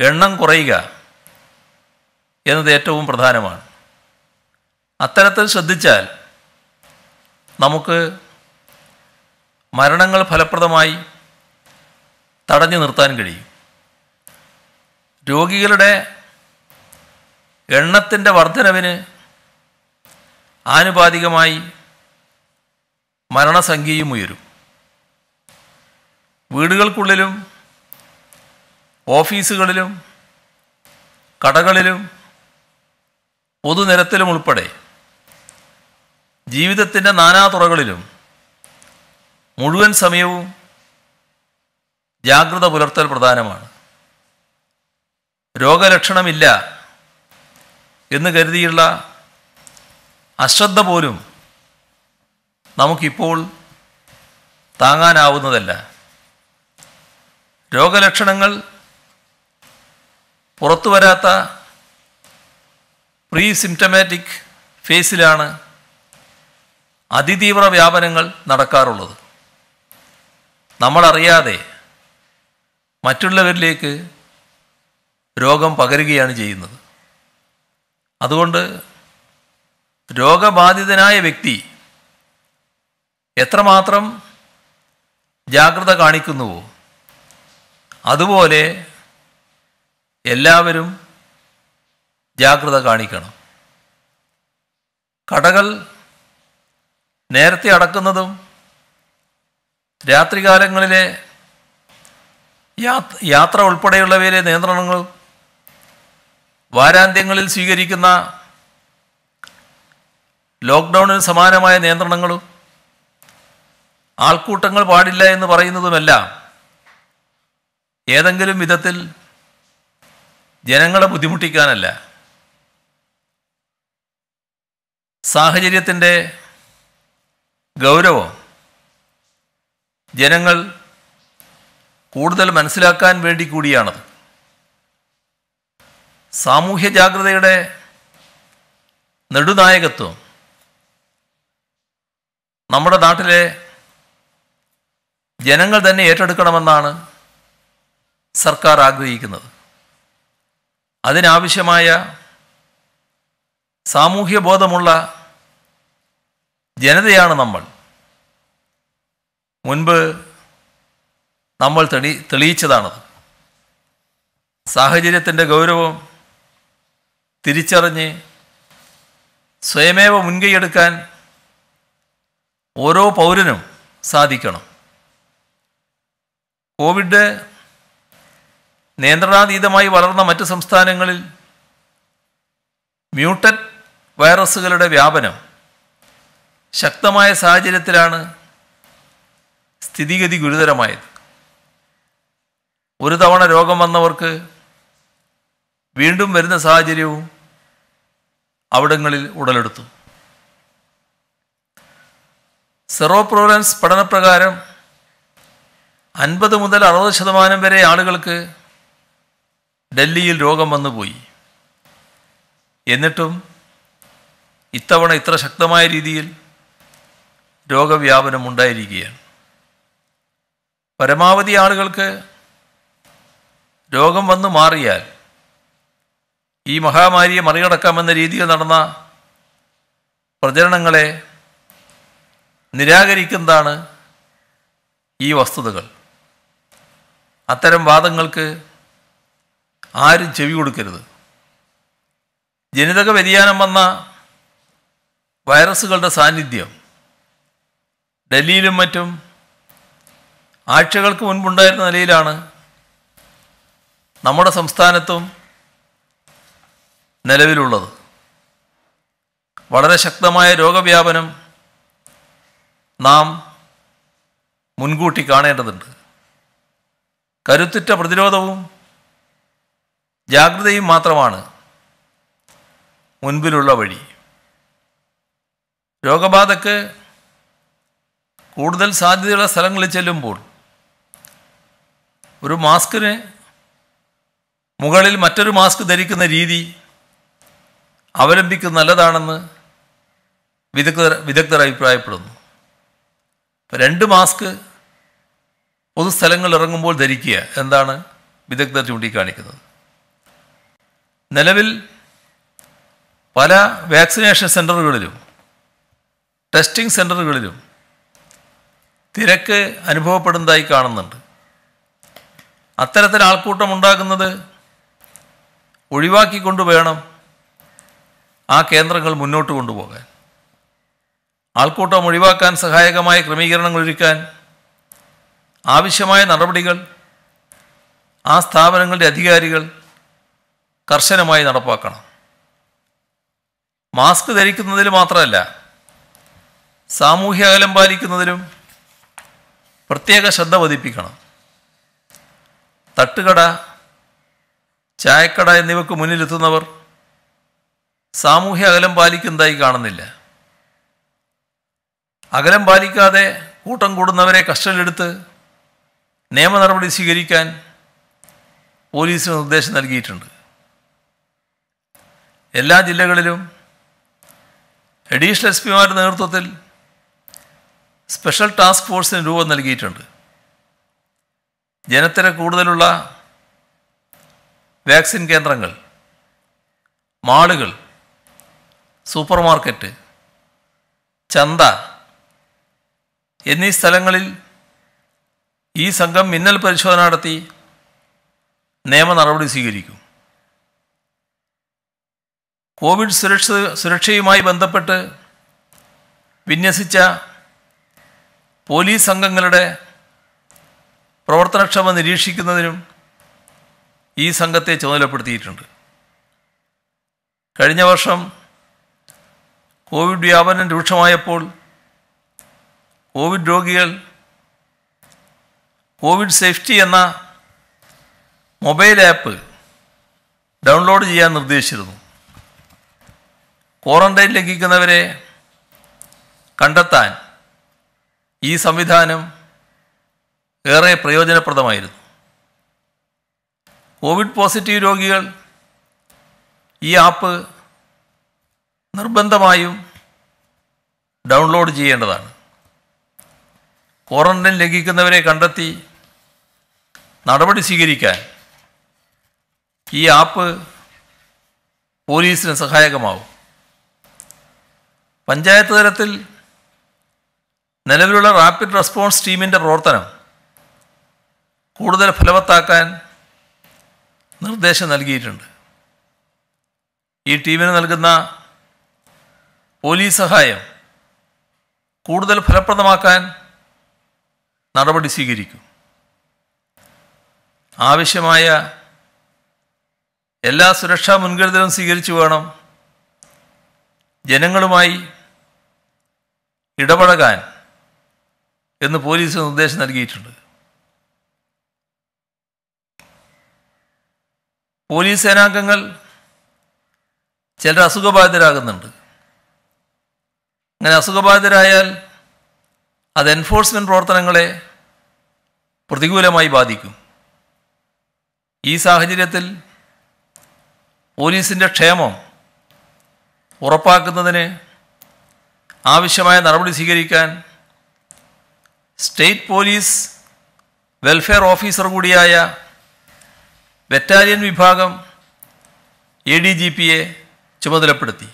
എണ്ണം കുറയുക എന്നത് ഏറ്റവും പ്രധാനമാണ് അത്തരത്തിൽ ശ്രദ്ധിച്ചാൽ നമുക്ക് മരണങ്ങൾ ഫലപ്രദമായി തടഞ്ഞു നിർത്താൻ കഴിയും രോഗികളുടെ എണ്ണത്തിൻ്റെ വർധനവിന് ആനുപാതികമായി മരണസംഖ്യയും ഉയരും വീടുകൾക്കുള്ളിലും ഓഫീസുകളിലും കടകളിലും പൊതുനിരത്തിലും ഉൾപ്പെടെ ജീവിതത്തിൻ്റെ നാനാതുറകളിലും മുഴുവൻ സമയവും ജാഗ്രത പുലർത്തൽ പ്രധാനമാണ് രോഗലക്ഷണമില്ല എന്ന് കരുതിയുള്ള അശ്രദ്ധ പോലും നമുക്കിപ്പോൾ താങ്ങാനാവുന്നതല്ല രോഗലക്ഷണങ്ങൾ പുറത്തു വരാത്ത പ്രീ സിംറ്റമാറ്റിക് ഫേസിലാണ് അതിതീവ്ര വ്യാപനങ്ങൾ നടക്കാറുള്ളത് നമ്മളറിയാതെ മറ്റുള്ളവരിലേക്ക് രോഗം പകരുകയാണ് ചെയ്യുന്നത് അതുകൊണ്ട് രോഗബാധിതനായ വ്യക്തി എത്രമാത്രം ജാഗ്രത കാണിക്കുന്നുവോ അതുപോലെ എല്ലാവരും ജാഗ്രത കാണിക്കണം കടകൾ നേരത്തെ അടക്കുന്നതും രാത്രികാലങ്ങളിലെ യാത്ര ഉൾപ്പെടെയുള്ളവയിലെ നിയന്ത്രണങ്ങളും വാരാന്ത്യങ്ങളിൽ സ്വീകരിക്കുന്ന ലോക്ക്ഡൗണിന് സമാനമായ നിയന്ത്രണങ്ങളും ആൾക്കൂട്ടങ്ങൾ പാടില്ല എന്ന് പറയുന്നതുമെല്ലാം ഏതെങ്കിലും വിധത്തിൽ ജനങ്ങളെ ബുദ്ധിമുട്ടിക്കാനല്ല സാഹചര്യത്തിൻ്റെ ഗൗരവം ജനങ്ങൾ കൂടുതൽ മനസ്സിലാക്കാൻ വേണ്ടി കൂടിയാണത് സാമൂഹ്യ ജാഗ്രതയുടെ നെടുനായകത്വം നമ്മുടെ നാട്ടിലെ ജനങ്ങൾ തന്നെ ഏറ്റെടുക്കണമെന്നാണ് സർക്കാർ ആഗ്രഹിക്കുന്നത് അതിനാവശ്യമായ സാമൂഹ്യ ബോധമുള്ള ജനതയാണ് നമ്മൾ മുൻപ് നമ്മൾ തെളി തെളിയിച്ചതാണത് സാഹചര്യത്തിൻ്റെ ഗൗരവം തിരിച്ചറിഞ്ഞ് സ്വയമേവ മുൻകൈയെടുക്കാൻ ഓരോ പൗരനും സാധിക്കണം കോവിഡ് നിയന്ത്രണാതീതമായി വളർന്ന മറ്റ് സംസ്ഥാനങ്ങളിൽ മ്യൂട്ടൻ വൈറസുകളുടെ വ്യാപനം ശക്തമായ സാഹചര്യത്തിലാണ് സ്ഥിതിഗതി ഗുരുതരമായത് ഒരു തവണ രോഗം വന്നവർക്ക് വീണ്ടും വരുന്ന സാഹചര്യവും അവിടങ്ങളിൽ ഉടലെടുത്തു സെറോ പ്രോഗ്രാംസ് പഠനപ്രകാരം അൻപത് മുതൽ അറുപത് ശതമാനം വരെ ആളുകൾക്ക് ഡൽഹിയിൽ രോഗം വന്നുപോയി എന്നിട്ടും ഇത്തവണ ഇത്ര ശക്തമായ രീതിയിൽ രോഗവ്യാപനം ഉണ്ടായിരിക്കുകയാണ് പരമാവധി ആളുകൾക്ക് രോഗം വന്നു മാറിയാൽ ഈ മഹാമാരിയെ മറികടക്കാമെന്ന രീതിയിൽ നടന്ന പ്രചരണങ്ങളെ നിരാകരിക്കുന്നതാണ് ഈ വസ്തുതകൾ അത്തരം വാദങ്ങൾക്ക് ആരും ചെവി കൊടുക്കരുത് ജനിതക വ്യതിയാനം വന്ന വൈറസുകളുടെ സാന്നിധ്യം ഡൽഹിയിലും മറ്റും ആഴ്ചകൾക്ക് മുൻപുണ്ടായിരുന്ന നിലയിലാണ് നമ്മുടെ സംസ്ഥാനത്തും നിലവിലുള്ളത് വളരെ ശക്തമായ രോഗവ്യാപനം നാം മുൻകൂട്ടി കാണേണ്ടതുണ്ട് കരുത്തുറ്റ പ്രതിരോധവും ജാഗ്രതയും മാത്രമാണ് മുൻപിലുള്ള വഴി രോഗബാധക്ക് കൂടുതൽ സാധ്യതയുള്ള സ്ഥലങ്ങളിൽ ചെല്ലുമ്പോൾ ഒരു മാസ്കിന് മുകളിൽ മറ്റൊരു മാസ്ക് ധരിക്കുന്ന രീതി അവലംബിക്കുന്ന നല്ലതാണെന്ന് വിദഗ്ധർ വിദഗ്ധർ അഭിപ്രായപ്പെടുന്നു രണ്ട് മാസ്ക് പൊതുസ്ഥലങ്ങളിൽ ഇറങ്ങുമ്പോൾ ധരിക്കുക എന്താണ് വിദഗ്ധർ ചൂണ്ടിക്കാണിക്കുന്നത് നിലവിൽ പല വാക്സിനേഷൻ സെൻ്ററുകളിലും ടെസ്റ്റിംഗ് സെൻ്ററുകളിലും തിരക്ക് അനുഭവപ്പെടുന്നതായി കാണുന്നുണ്ട് അത്തരത്തിൽ ആൾക്കൂട്ടം ഉണ്ടാകുന്നത് ഒഴിവാക്കിക്കൊണ്ട് വേണം ആ കേന്ദ്രങ്ങൾ മുന്നോട്ട് കൊണ്ടുപോകാൻ ആൾക്കൂട്ടം ഒഴിവാക്കാൻ സഹായകമായ ക്രമീകരണങ്ങൾ ഒരുക്കാൻ ആവശ്യമായ നടപടികൾ ആ സ്ഥാപനങ്ങളുടെ അധികാരികൾ കർശനമായി നടപ്പാക്കണം മാസ്ക് ധരിക്കുന്നതിൽ മാത്രമല്ല സാമൂഹ്യ അകലം പാലിക്കുന്നതിലും പ്രത്യേക ശ്രദ്ധ പതിപ്പിക്കണം തട്ടുകട ചായക്കട എന്നിവക്ക് മുന്നിലെത്തുന്നവർ സാമൂഹ്യ അകലം പാലിക്കുന്നതായി കാണുന്നില്ല അകലം പാലിക്കാതെ കൂട്ടം കൂടുന്നവരെ കസ്റ്റഡിയിലെടുത്ത് നിയമ നടപടി സ്വീകരിക്കാൻ പോലീസിന് നിർദ്ദേശം നൽകിയിട്ടുണ്ട് എല്ലാ ജില്ലകളിലും അഡീഷണൽ എസ് പിമാരുടെ നേതൃത്വത്തിൽ സ്പെഷ്യൽ ടാസ്ക് ഫോഴ്സിന് രൂപം നൽകിയിട്ടുണ്ട് ജനത്തിന് കൂടുതലുള്ള വാക്സിൻ കേന്ദ്രങ്ങൾ മാളുകൾ സൂപ്പർ മാർക്കറ്റ് ചന്ത എന്നീ സ്ഥലങ്ങളിൽ ഈ സംഘം മിന്നൽ പരിശോധന നടത്തി നിയമ നടപടി സ്വീകരിക്കും കോവിഡ് സുരക്ഷ സുരക്ഷയുമായി ബന്ധപ്പെട്ട് വിന്യസിച്ച പോലീസ് സംഘങ്ങളുടെ പ്രവർത്തനക്ഷമ നിരീക്ഷിക്കുന്നതിനും ഈ സംഘത്തെ ചുമതലപ്പെടുത്തിയിട്ടുണ്ട് കഴിഞ്ഞ വർഷം കോവിഡ് വ്യാപനം രൂക്ഷമായപ്പോൾ കോവിഡ് രോഗികൾ കോവിഡ് സേഫ്റ്റി എന്ന മൊബൈൽ ആപ്പ് ഡൗൺലോഡ് ചെയ്യാൻ നിർദ്ദേശിച്ചിരുന്നു ക്വാറന്റൈൻ ലംഘിക്കുന്നവരെ കണ്ടെത്താൻ ഈ സംവിധാനം ഏറെ പ്രയോജനപ്രദമായിരുന്നു കോവിഡ് പോസിറ്റീവ് രോഗികൾ ഈ ആപ്പ് നിർബന്ധമായും ഡൗൺലോഡ് ചെയ്യേണ്ടതാണ് ക്വാറന്റൈൻ ലംഘിക്കുന്നവരെ കണ്ടെത്തി നടപടി സ്വീകരിക്കാൻ ഈ ആപ്പ് പോലീസിന് സഹായകമാവും പഞ്ചായത്ത് തലത്തിൽ നിലവിലുള്ള റാപ്പിഡ് റെസ്പോൺസ് ടീമിൻ്റെ പ്രവർത്തനം കൂടുതൽ ഫലവത്താക്കാൻ നിർദ്ദേശം നൽകിയിട്ടുണ്ട് ഈ ടീമിന് നൽകുന്ന പോലീസ് സഹായം കൂടുതൽ ഫലപ്രദമാക്കാൻ നടപടി സ്വീകരിക്കും ആവശ്യമായ എല്ലാ സുരക്ഷാ മുൻകരുതലും സ്വീകരിച്ചു വേണം ജനങ്ങളുമായി ഇടപഴകാൻ എന്ന് പോലീസ് നിർദ്ദേശം നൽകിയിട്ടുണ്ട് പോലീസ് സേനാംഗങ്ങൾ ചിലർ അസുഖബാധിതരാകുന്നുണ്ട് അങ്ങനെ അസുഖബാധിതരായാൽ അത് എൻഫോഴ്സ്മെൻറ്റ് പ്രവർത്തനങ്ങളെ പ്രതികൂലമായി ബാധിക്കും ഈ സാഹചര്യത്തിൽ പോലീസിൻ്റെ ക്ഷേമം ഉറപ്പാക്കുന്നതിന് ആവശ്യമായ നടപടി സ്വീകരിക്കാൻ സ്റ്റേറ്റ് പോലീസ് വെൽഫെയർ ഓഫീസർ കൂടിയായ ബറ്റാലിയൻ വിഭാഗം എ ഡി ജി പിയെ ചുമതലപ്പെടുത്തി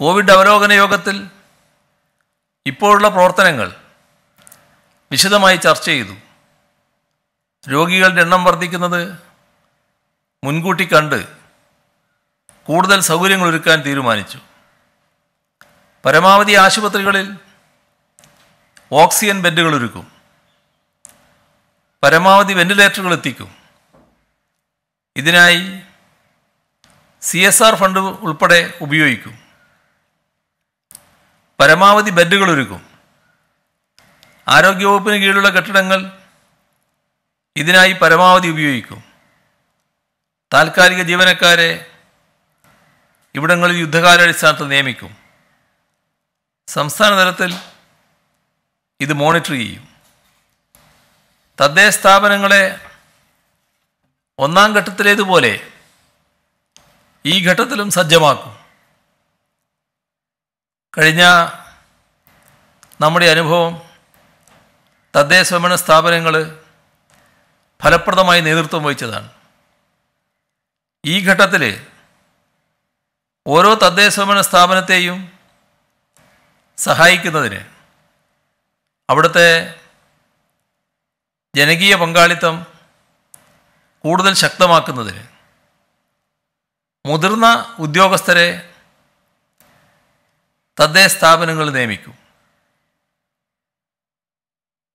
കോവിഡ് അവലോകന യോഗത്തിൽ ഇപ്പോഴുള്ള പ്രവർത്തനങ്ങൾ വിശദമായി ചർച്ച ചെയ്തു രോഗികളുടെ എണ്ണം വർദ്ധിക്കുന്നത് മുൻകൂട്ടി കണ്ട് കൂടുതൽ സൗകര്യങ്ങൾ ഒരുക്കാൻ തീരുമാനിച്ചു പരമാവധി ആശുപത്രികളിൽ ഓക്സിജൻ ബെഡുകൾ ഒരുക്കും പരമാവധി വെന്റിലേറ്ററുകൾ എത്തിക്കും ഇതിനായി സി എസ് ആർ ഫണ്ട് ഉൾപ്പെടെ ഉപയോഗിക്കും പരമാവധി ബെഡുകൾ ഒരുക്കും ആരോഗ്യവകുപ്പിന് കീഴിലുള്ള കെട്ടിടങ്ങൾ ഇതിനായി പരമാവധി ഉപയോഗിക്കും താൽക്കാലിക ജീവനക്കാരെ ഇവിടങ്ങളിൽ യുദ്ധകാലാടിസ്ഥാനത്തിൽ നിയമിക്കും സംസ്ഥാന തലത്തിൽ ഇത് മോണിറ്റർ ചെയ്യും തദ്ദേശ സ്ഥാപനങ്ങളെ ഒന്നാം ഘട്ടത്തിലേതുപോലെ ഈ ഘട്ടത്തിലും സജ്ജമാക്കും കഴിഞ്ഞ നമ്മുടെ അനുഭവം തദ്ദേശ ഭരണ സ്ഥാപനങ്ങൾ ഫലപ്രദമായി നേതൃത്വം വഹിച്ചതാണ് ഈ ഘട്ടത്തിൽ ഓരോ തദ്ദേശ ഭരണ സ്ഥാപനത്തെയും സഹായിക്കുന്നതിന് അവിടുത്തെ ജനകീയ പങ്കാളിത്തം കൂടുതൽ ശക്തമാക്കുന്നതിന് മുതിർന്ന ഉദ്യോഗസ്ഥരെ തദ്ദേശ സ്ഥാപനങ്ങൾ നിയമിക്കും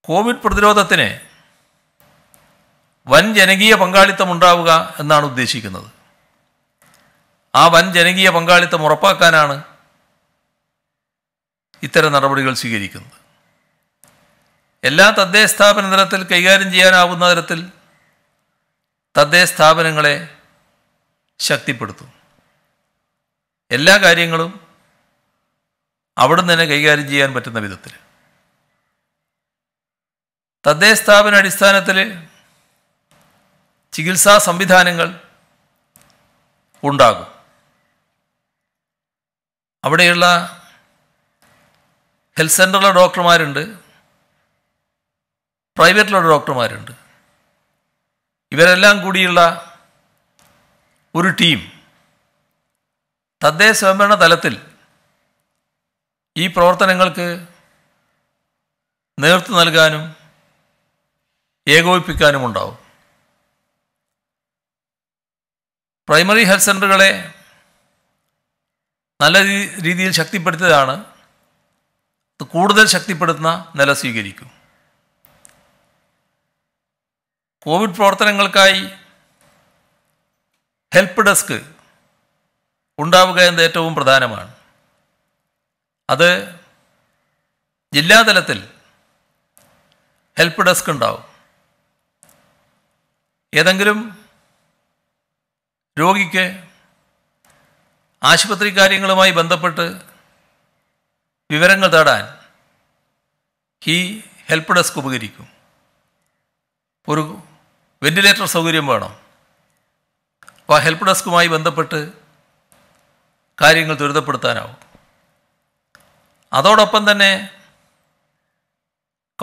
കോവിഡ് പ്രതിരോധത്തിന് വൻ ജനകീയ പങ്കാളിത്തം ഉണ്ടാവുക എന്നാണ് ഉദ്ദേശിക്കുന്നത് ആ വൻ ജനകീയ പങ്കാളിത്തം ഉറപ്പാക്കാനാണ് ഇത്തരം നടപടികൾ സ്വീകരിക്കുന്നത് എല്ലാ തദ്ദേശ സ്ഥാപന തലത്തിൽ കൈകാര്യം ചെയ്യാനാവുന്ന തരത്തിൽ തദ്ദേശ സ്ഥാപനങ്ങളെ ശക്തിപ്പെടുത്തും എല്ലാ കാര്യങ്ങളും അവിടുന്ന് തന്നെ കൈകാര്യം ചെയ്യാൻ പറ്റുന്ന വിധത്തിൽ തദ്ദേശ സ്ഥാപന അടിസ്ഥാനത്തിൽ ചികിത്സാ സംവിധാനങ്ങൾ ഉണ്ടാകും അവിടെയുള്ള ഹെൽത്ത് സെൻ്ററിലെ ഡോക്ടർമാരുണ്ട് പ്രൈവറ്റിലുള്ള ഡോക്ടർമാരുണ്ട് ഇവരെല്ലാം കൂടിയുള്ള ഒരു ടീം തദ്ദേശ സ്വയംഭരണ തലത്തിൽ ഈ പ്രവർത്തനങ്ങൾക്ക് നേതൃത്വം നൽകാനും ഏകോപിപ്പിക്കാനും ഉണ്ടാവും പ്രൈമറി ഹെൽത്ത് സെൻ്ററുകളെ നല്ല രീതിയിൽ ശക്തിപ്പെടുത്തിയതാണ് കൂടുതൽ ശക്തിപ്പെടുത്തുന്ന നില സ്വീകരിക്കും കോവിഡ് പ്രവർത്തനങ്ങൾക്കായി ഹെൽപ്പ് ഡെസ്ക് ഉണ്ടാവുക എന്നത് ഏറ്റവും പ്രധാനമാണ് അത് ജില്ലാതലത്തിൽ ഹെൽപ്പ് ഡെസ്ക് ഉണ്ടാവും ഏതെങ്കിലും രോഗിക്ക് ആശുപത്രി കാര്യങ്ങളുമായി ബന്ധപ്പെട്ട് വിവരങ്ങൾ തേടാൻ ഈ ഹെൽപ്പ് ഡെസ്ക് ഉപകരിക്കും ഒരു വെന്റിലേറ്റർ സൗകര്യം വേണം അപ്പോൾ ആ ഹെൽപ്പ് ഡെസ്കുമായി ബന്ധപ്പെട്ട് കാര്യങ്ങൾ ത്വരിതപ്പെടുത്താനാവും അതോടൊപ്പം തന്നെ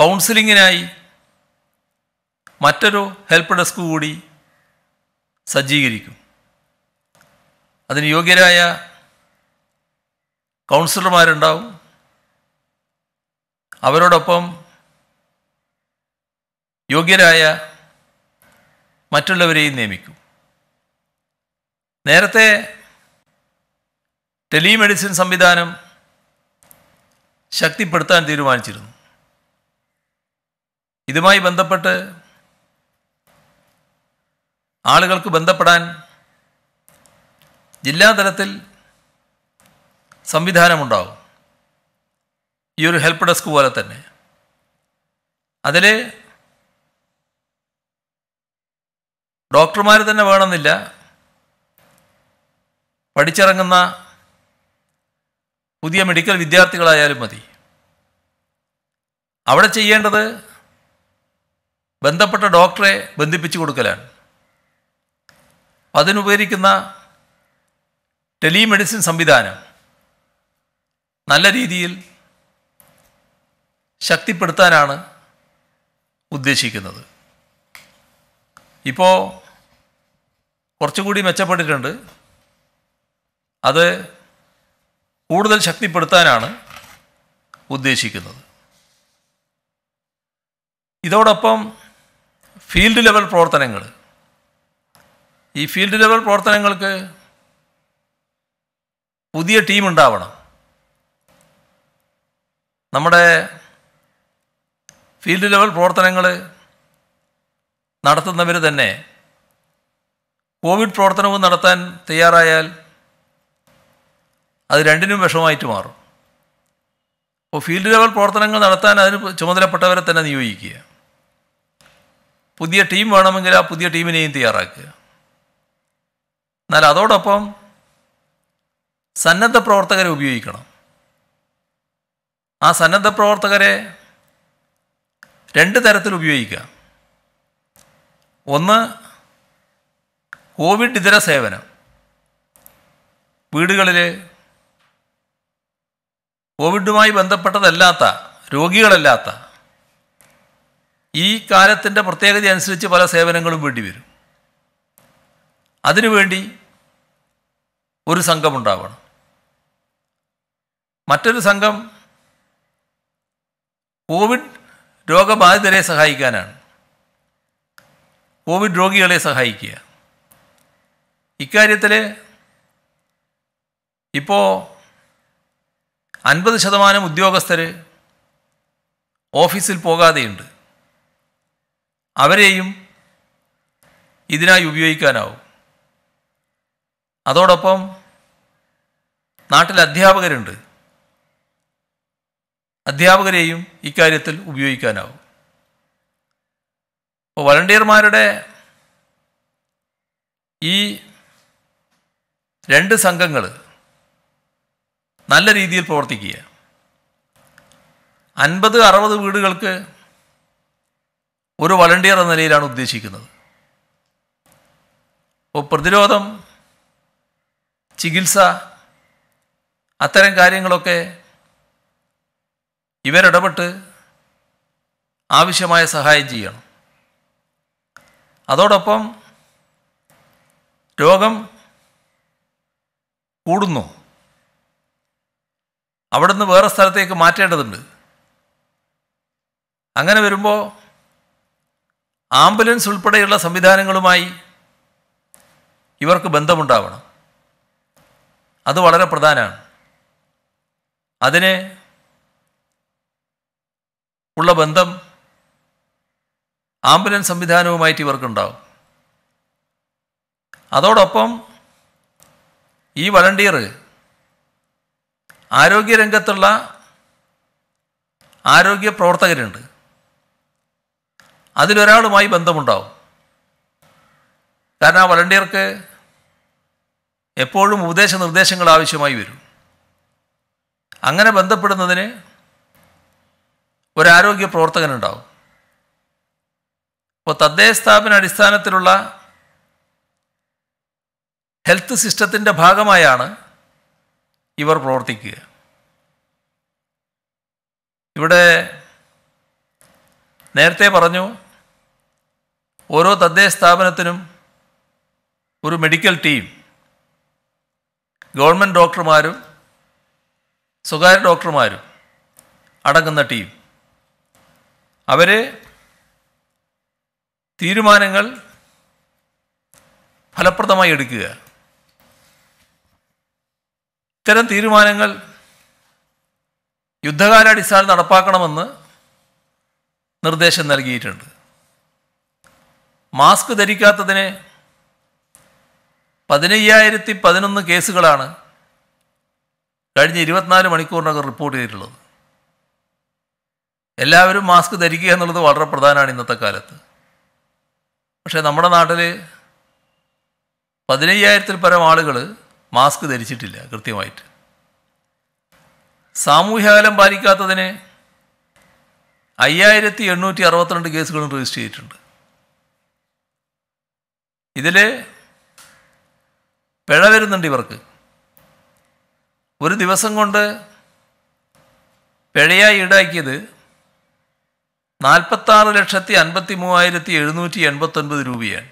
കൗൺസിലിങ്ങിനായി മറ്റൊരു ഹെൽപ്പ് ഡെസ്ക് കൂടി സജ്ജീകരിക്കും അതിന് യോഗ്യരായ കൗൺസിലർമാരുണ്ടാവും അവരോടൊപ്പം യോഗ്യരായ മറ്റുള്ളവരെയും നിയമിക്കും നേരത്തെ ടെലിമെഡിസിൻ സംവിധാനം ശക്തിപ്പെടുത്താൻ തീരുമാനിച്ചിരുന്നു ഇതുമായി ബന്ധപ്പെട്ട് ആളുകൾക്ക് ബന്ധപ്പെടാൻ ജില്ലാതലത്തിൽ സംവിധാനമുണ്ടാകും ഈ ഒരു ഹെൽപ്പ് ഡെസ്ക് പോലെ തന്നെ അതിൽ ഡോക്ടർമാർ തന്നെ വേണമെന്നില്ല പഠിച്ചിറങ്ങുന്ന പുതിയ മെഡിക്കൽ വിദ്യാർത്ഥികളായാലും മതി അവിടെ ചെയ്യേണ്ടത് ബന്ധപ്പെട്ട ഡോക്ടറെ ബന്ധിപ്പിച്ചു കൊടുക്കലാണ് അതിനുപകരിക്കുന്ന ടെലിമെഡിസിൻ സംവിധാനം നല്ല രീതിയിൽ ശക്തിപ്പെടുത്താനാണ് ഉദ്ദേശിക്കുന്നത് ഇപ്പോൾ കുറച്ചുകൂടി മെച്ചപ്പെട്ടിട്ടുണ്ട് അത് കൂടുതൽ ശക്തിപ്പെടുത്താനാണ് ഉദ്ദേശിക്കുന്നത് ഇതോടൊപ്പം ഫീൽഡ് ലെവൽ പ്രവർത്തനങ്ങൾ ഈ ഫീൽഡ് ലെവൽ പ്രവർത്തനങ്ങൾക്ക് പുതിയ ടീം ഉണ്ടാവണം നമ്മുടെ ഫീൽഡ് ലെവൽ പ്രവർത്തനങ്ങൾ നടത്തുന്നവർ തന്നെ കോവിഡ് പ്രവർത്തനവും നടത്താൻ തയ്യാറായാൽ അത് രണ്ടിനും വിഷമമായിട്ട് മാറും അപ്പോൾ ഫീൽഡ് ലെവൽ പ്രവർത്തനങ്ങൾ നടത്താൻ അതിന് ചുമതലപ്പെട്ടവരെ തന്നെ നിയോഗിക്കുക പുതിയ ടീം വേണമെങ്കിൽ ആ പുതിയ ടീമിനെയും തയ്യാറാക്കുക എന്നാൽ അതോടൊപ്പം സന്നദ്ധ പ്രവർത്തകരെ ഉപയോഗിക്കണം ആ സന്നദ്ധ പ്രവർത്തകരെ രണ്ട് തരത്തിൽ ഉപയോഗിക്കുക ഒന്ന് കോവിഡ് ഇതര സേവനം വീടുകളിൽ കോവിഡുമായി ബന്ധപ്പെട്ടതല്ലാത്ത രോഗികളല്ലാത്ത ഈ കാലത്തിൻ്റെ പ്രത്യേകത അനുസരിച്ച് പല സേവനങ്ങളും വേണ്ടി വരും അതിനുവേണ്ടി ഒരു സംഘമുണ്ടാവണം മറ്റൊരു സംഘം കോവിഡ് രോഗബാധിതരെ സഹായിക്കാനാണ് കോവിഡ് രോഗികളെ സഹായിക്കുക ഇക്കാര്യത്തിൽ ഇപ്പോൾ അൻപത് ശതമാനം ഉദ്യോഗസ്ഥർ ഓഫീസിൽ പോകാതെയുണ്ട് അവരെയും ഇതിനായി ഉപയോഗിക്കാനാവും അതോടൊപ്പം നാട്ടിൽ അധ്യാപകരുണ്ട് അധ്യാപകരെയും ഇക്കാര്യത്തിൽ ഉപയോഗിക്കാനാവും അപ്പോൾ വളണ്ടിയർമാരുടെ ഈ രണ്ട് സംഘങ്ങൾ നല്ല രീതിയിൽ പ്രവർത്തിക്കുക അൻപത് അറുപത് വീടുകൾക്ക് ഒരു വളണ്ടിയർ എന്ന നിലയിലാണ് ഉദ്ദേശിക്കുന്നത് അപ്പോൾ പ്രതിരോധം ചികിത്സ അത്തരം കാര്യങ്ങളൊക്കെ ഇവരിടപെട്ട് ആവശ്യമായ സഹായം ചെയ്യണം അതോടൊപ്പം രോഗം കൂടുന്നു അവിടുന്ന് വേറെ സ്ഥലത്തേക്ക് മാറ്റേണ്ടതുണ്ട് അങ്ങനെ വരുമ്പോൾ ആംബുലൻസ് ഉൾപ്പെടെയുള്ള സംവിധാനങ്ങളുമായി ഇവർക്ക് ബന്ധമുണ്ടാവണം അത് വളരെ പ്രധാനമാണ് അതിന് ഉള്ള ബന്ധം ആംബുലൻസ് സംവിധാനവുമായിട്ട് ഇവർക്കുണ്ടാവും അതോടൊപ്പം ഈ വളണ്ടിയർ ആരോഗ്യരംഗത്തുള്ള ആരോഗ്യ പ്രവർത്തകരുണ്ട് അതിലൊരാളുമായി ബന്ധമുണ്ടാവും കാരണം ആ വളണ്ടിയർക്ക് എപ്പോഴും ഉപദേശ നിർദ്ദേശങ്ങൾ ആവശ്യമായി വരും അങ്ങനെ ബന്ധപ്പെടുന്നതിന് ഒരാരോഗ്യ പ്രവർത്തകനുണ്ടാവും അപ്പോൾ തദ്ദേശ സ്ഥാപന അടിസ്ഥാനത്തിലുള്ള ഹെൽത്ത് സിസ്റ്റത്തിൻ്റെ ഭാഗമായാണ് ഇവർ പ്രവർത്തിക്കുക ഇവിടെ നേരത്തെ പറഞ്ഞു ഓരോ തദ്ദേശ സ്ഥാപനത്തിനും ഒരു മെഡിക്കൽ ടീം ഗവൺമെൻറ് ഡോക്ടർമാരും സ്വകാര്യ ഡോക്ടർമാരും അടങ്ങുന്ന ടീം അവരെ തീരുമാനങ്ങൾ ഫലപ്രദമായി എടുക്കുക ഇത്തരം തീരുമാനങ്ങൾ യുദ്ധകാലാടിസ്ഥാനം നടപ്പാക്കണമെന്ന് നിർദ്ദേശം നൽകിയിട്ടുണ്ട് മാസ്ക് ധരിക്കാത്തതിന് പതിനയ്യായിരത്തി പതിനൊന്ന് കേസുകളാണ് കഴിഞ്ഞ ഇരുപത്തിനാല് മണിക്കൂറിനകം റിപ്പോർട്ട് ചെയ്തിട്ടുള്ളത് എല്ലാവരും മാസ്ക് ധരിക്കുക എന്നുള്ളത് വളരെ പ്രധാനമാണ് ഇന്നത്തെ കാലത്ത് പക്ഷേ നമ്മുടെ നാട്ടിൽ പതിനയ്യായിരത്തിൽ പരം ആളുകൾ മാസ്ക് ധരിച്ചിട്ടില്ല കൃത്യമായിട്ട് അകലം പാലിക്കാത്തതിന് അയ്യായിരത്തി എണ്ണൂറ്റി അറുപത്തിരണ്ട് കേസുകളും രജിസ്റ്റർ ചെയ്തിട്ടുണ്ട് ഇതിൽ പിഴ വരുന്നുണ്ട് ഇവർക്ക് ഒരു ദിവസം കൊണ്ട് പിഴയായി ഈടാക്കിയത് നാൽപ്പത്താറ് ലക്ഷത്തി അൻപത്തി മൂവായിരത്തി എഴുന്നൂറ്റി എൺപത്തൊൻപത് രൂപയാണ്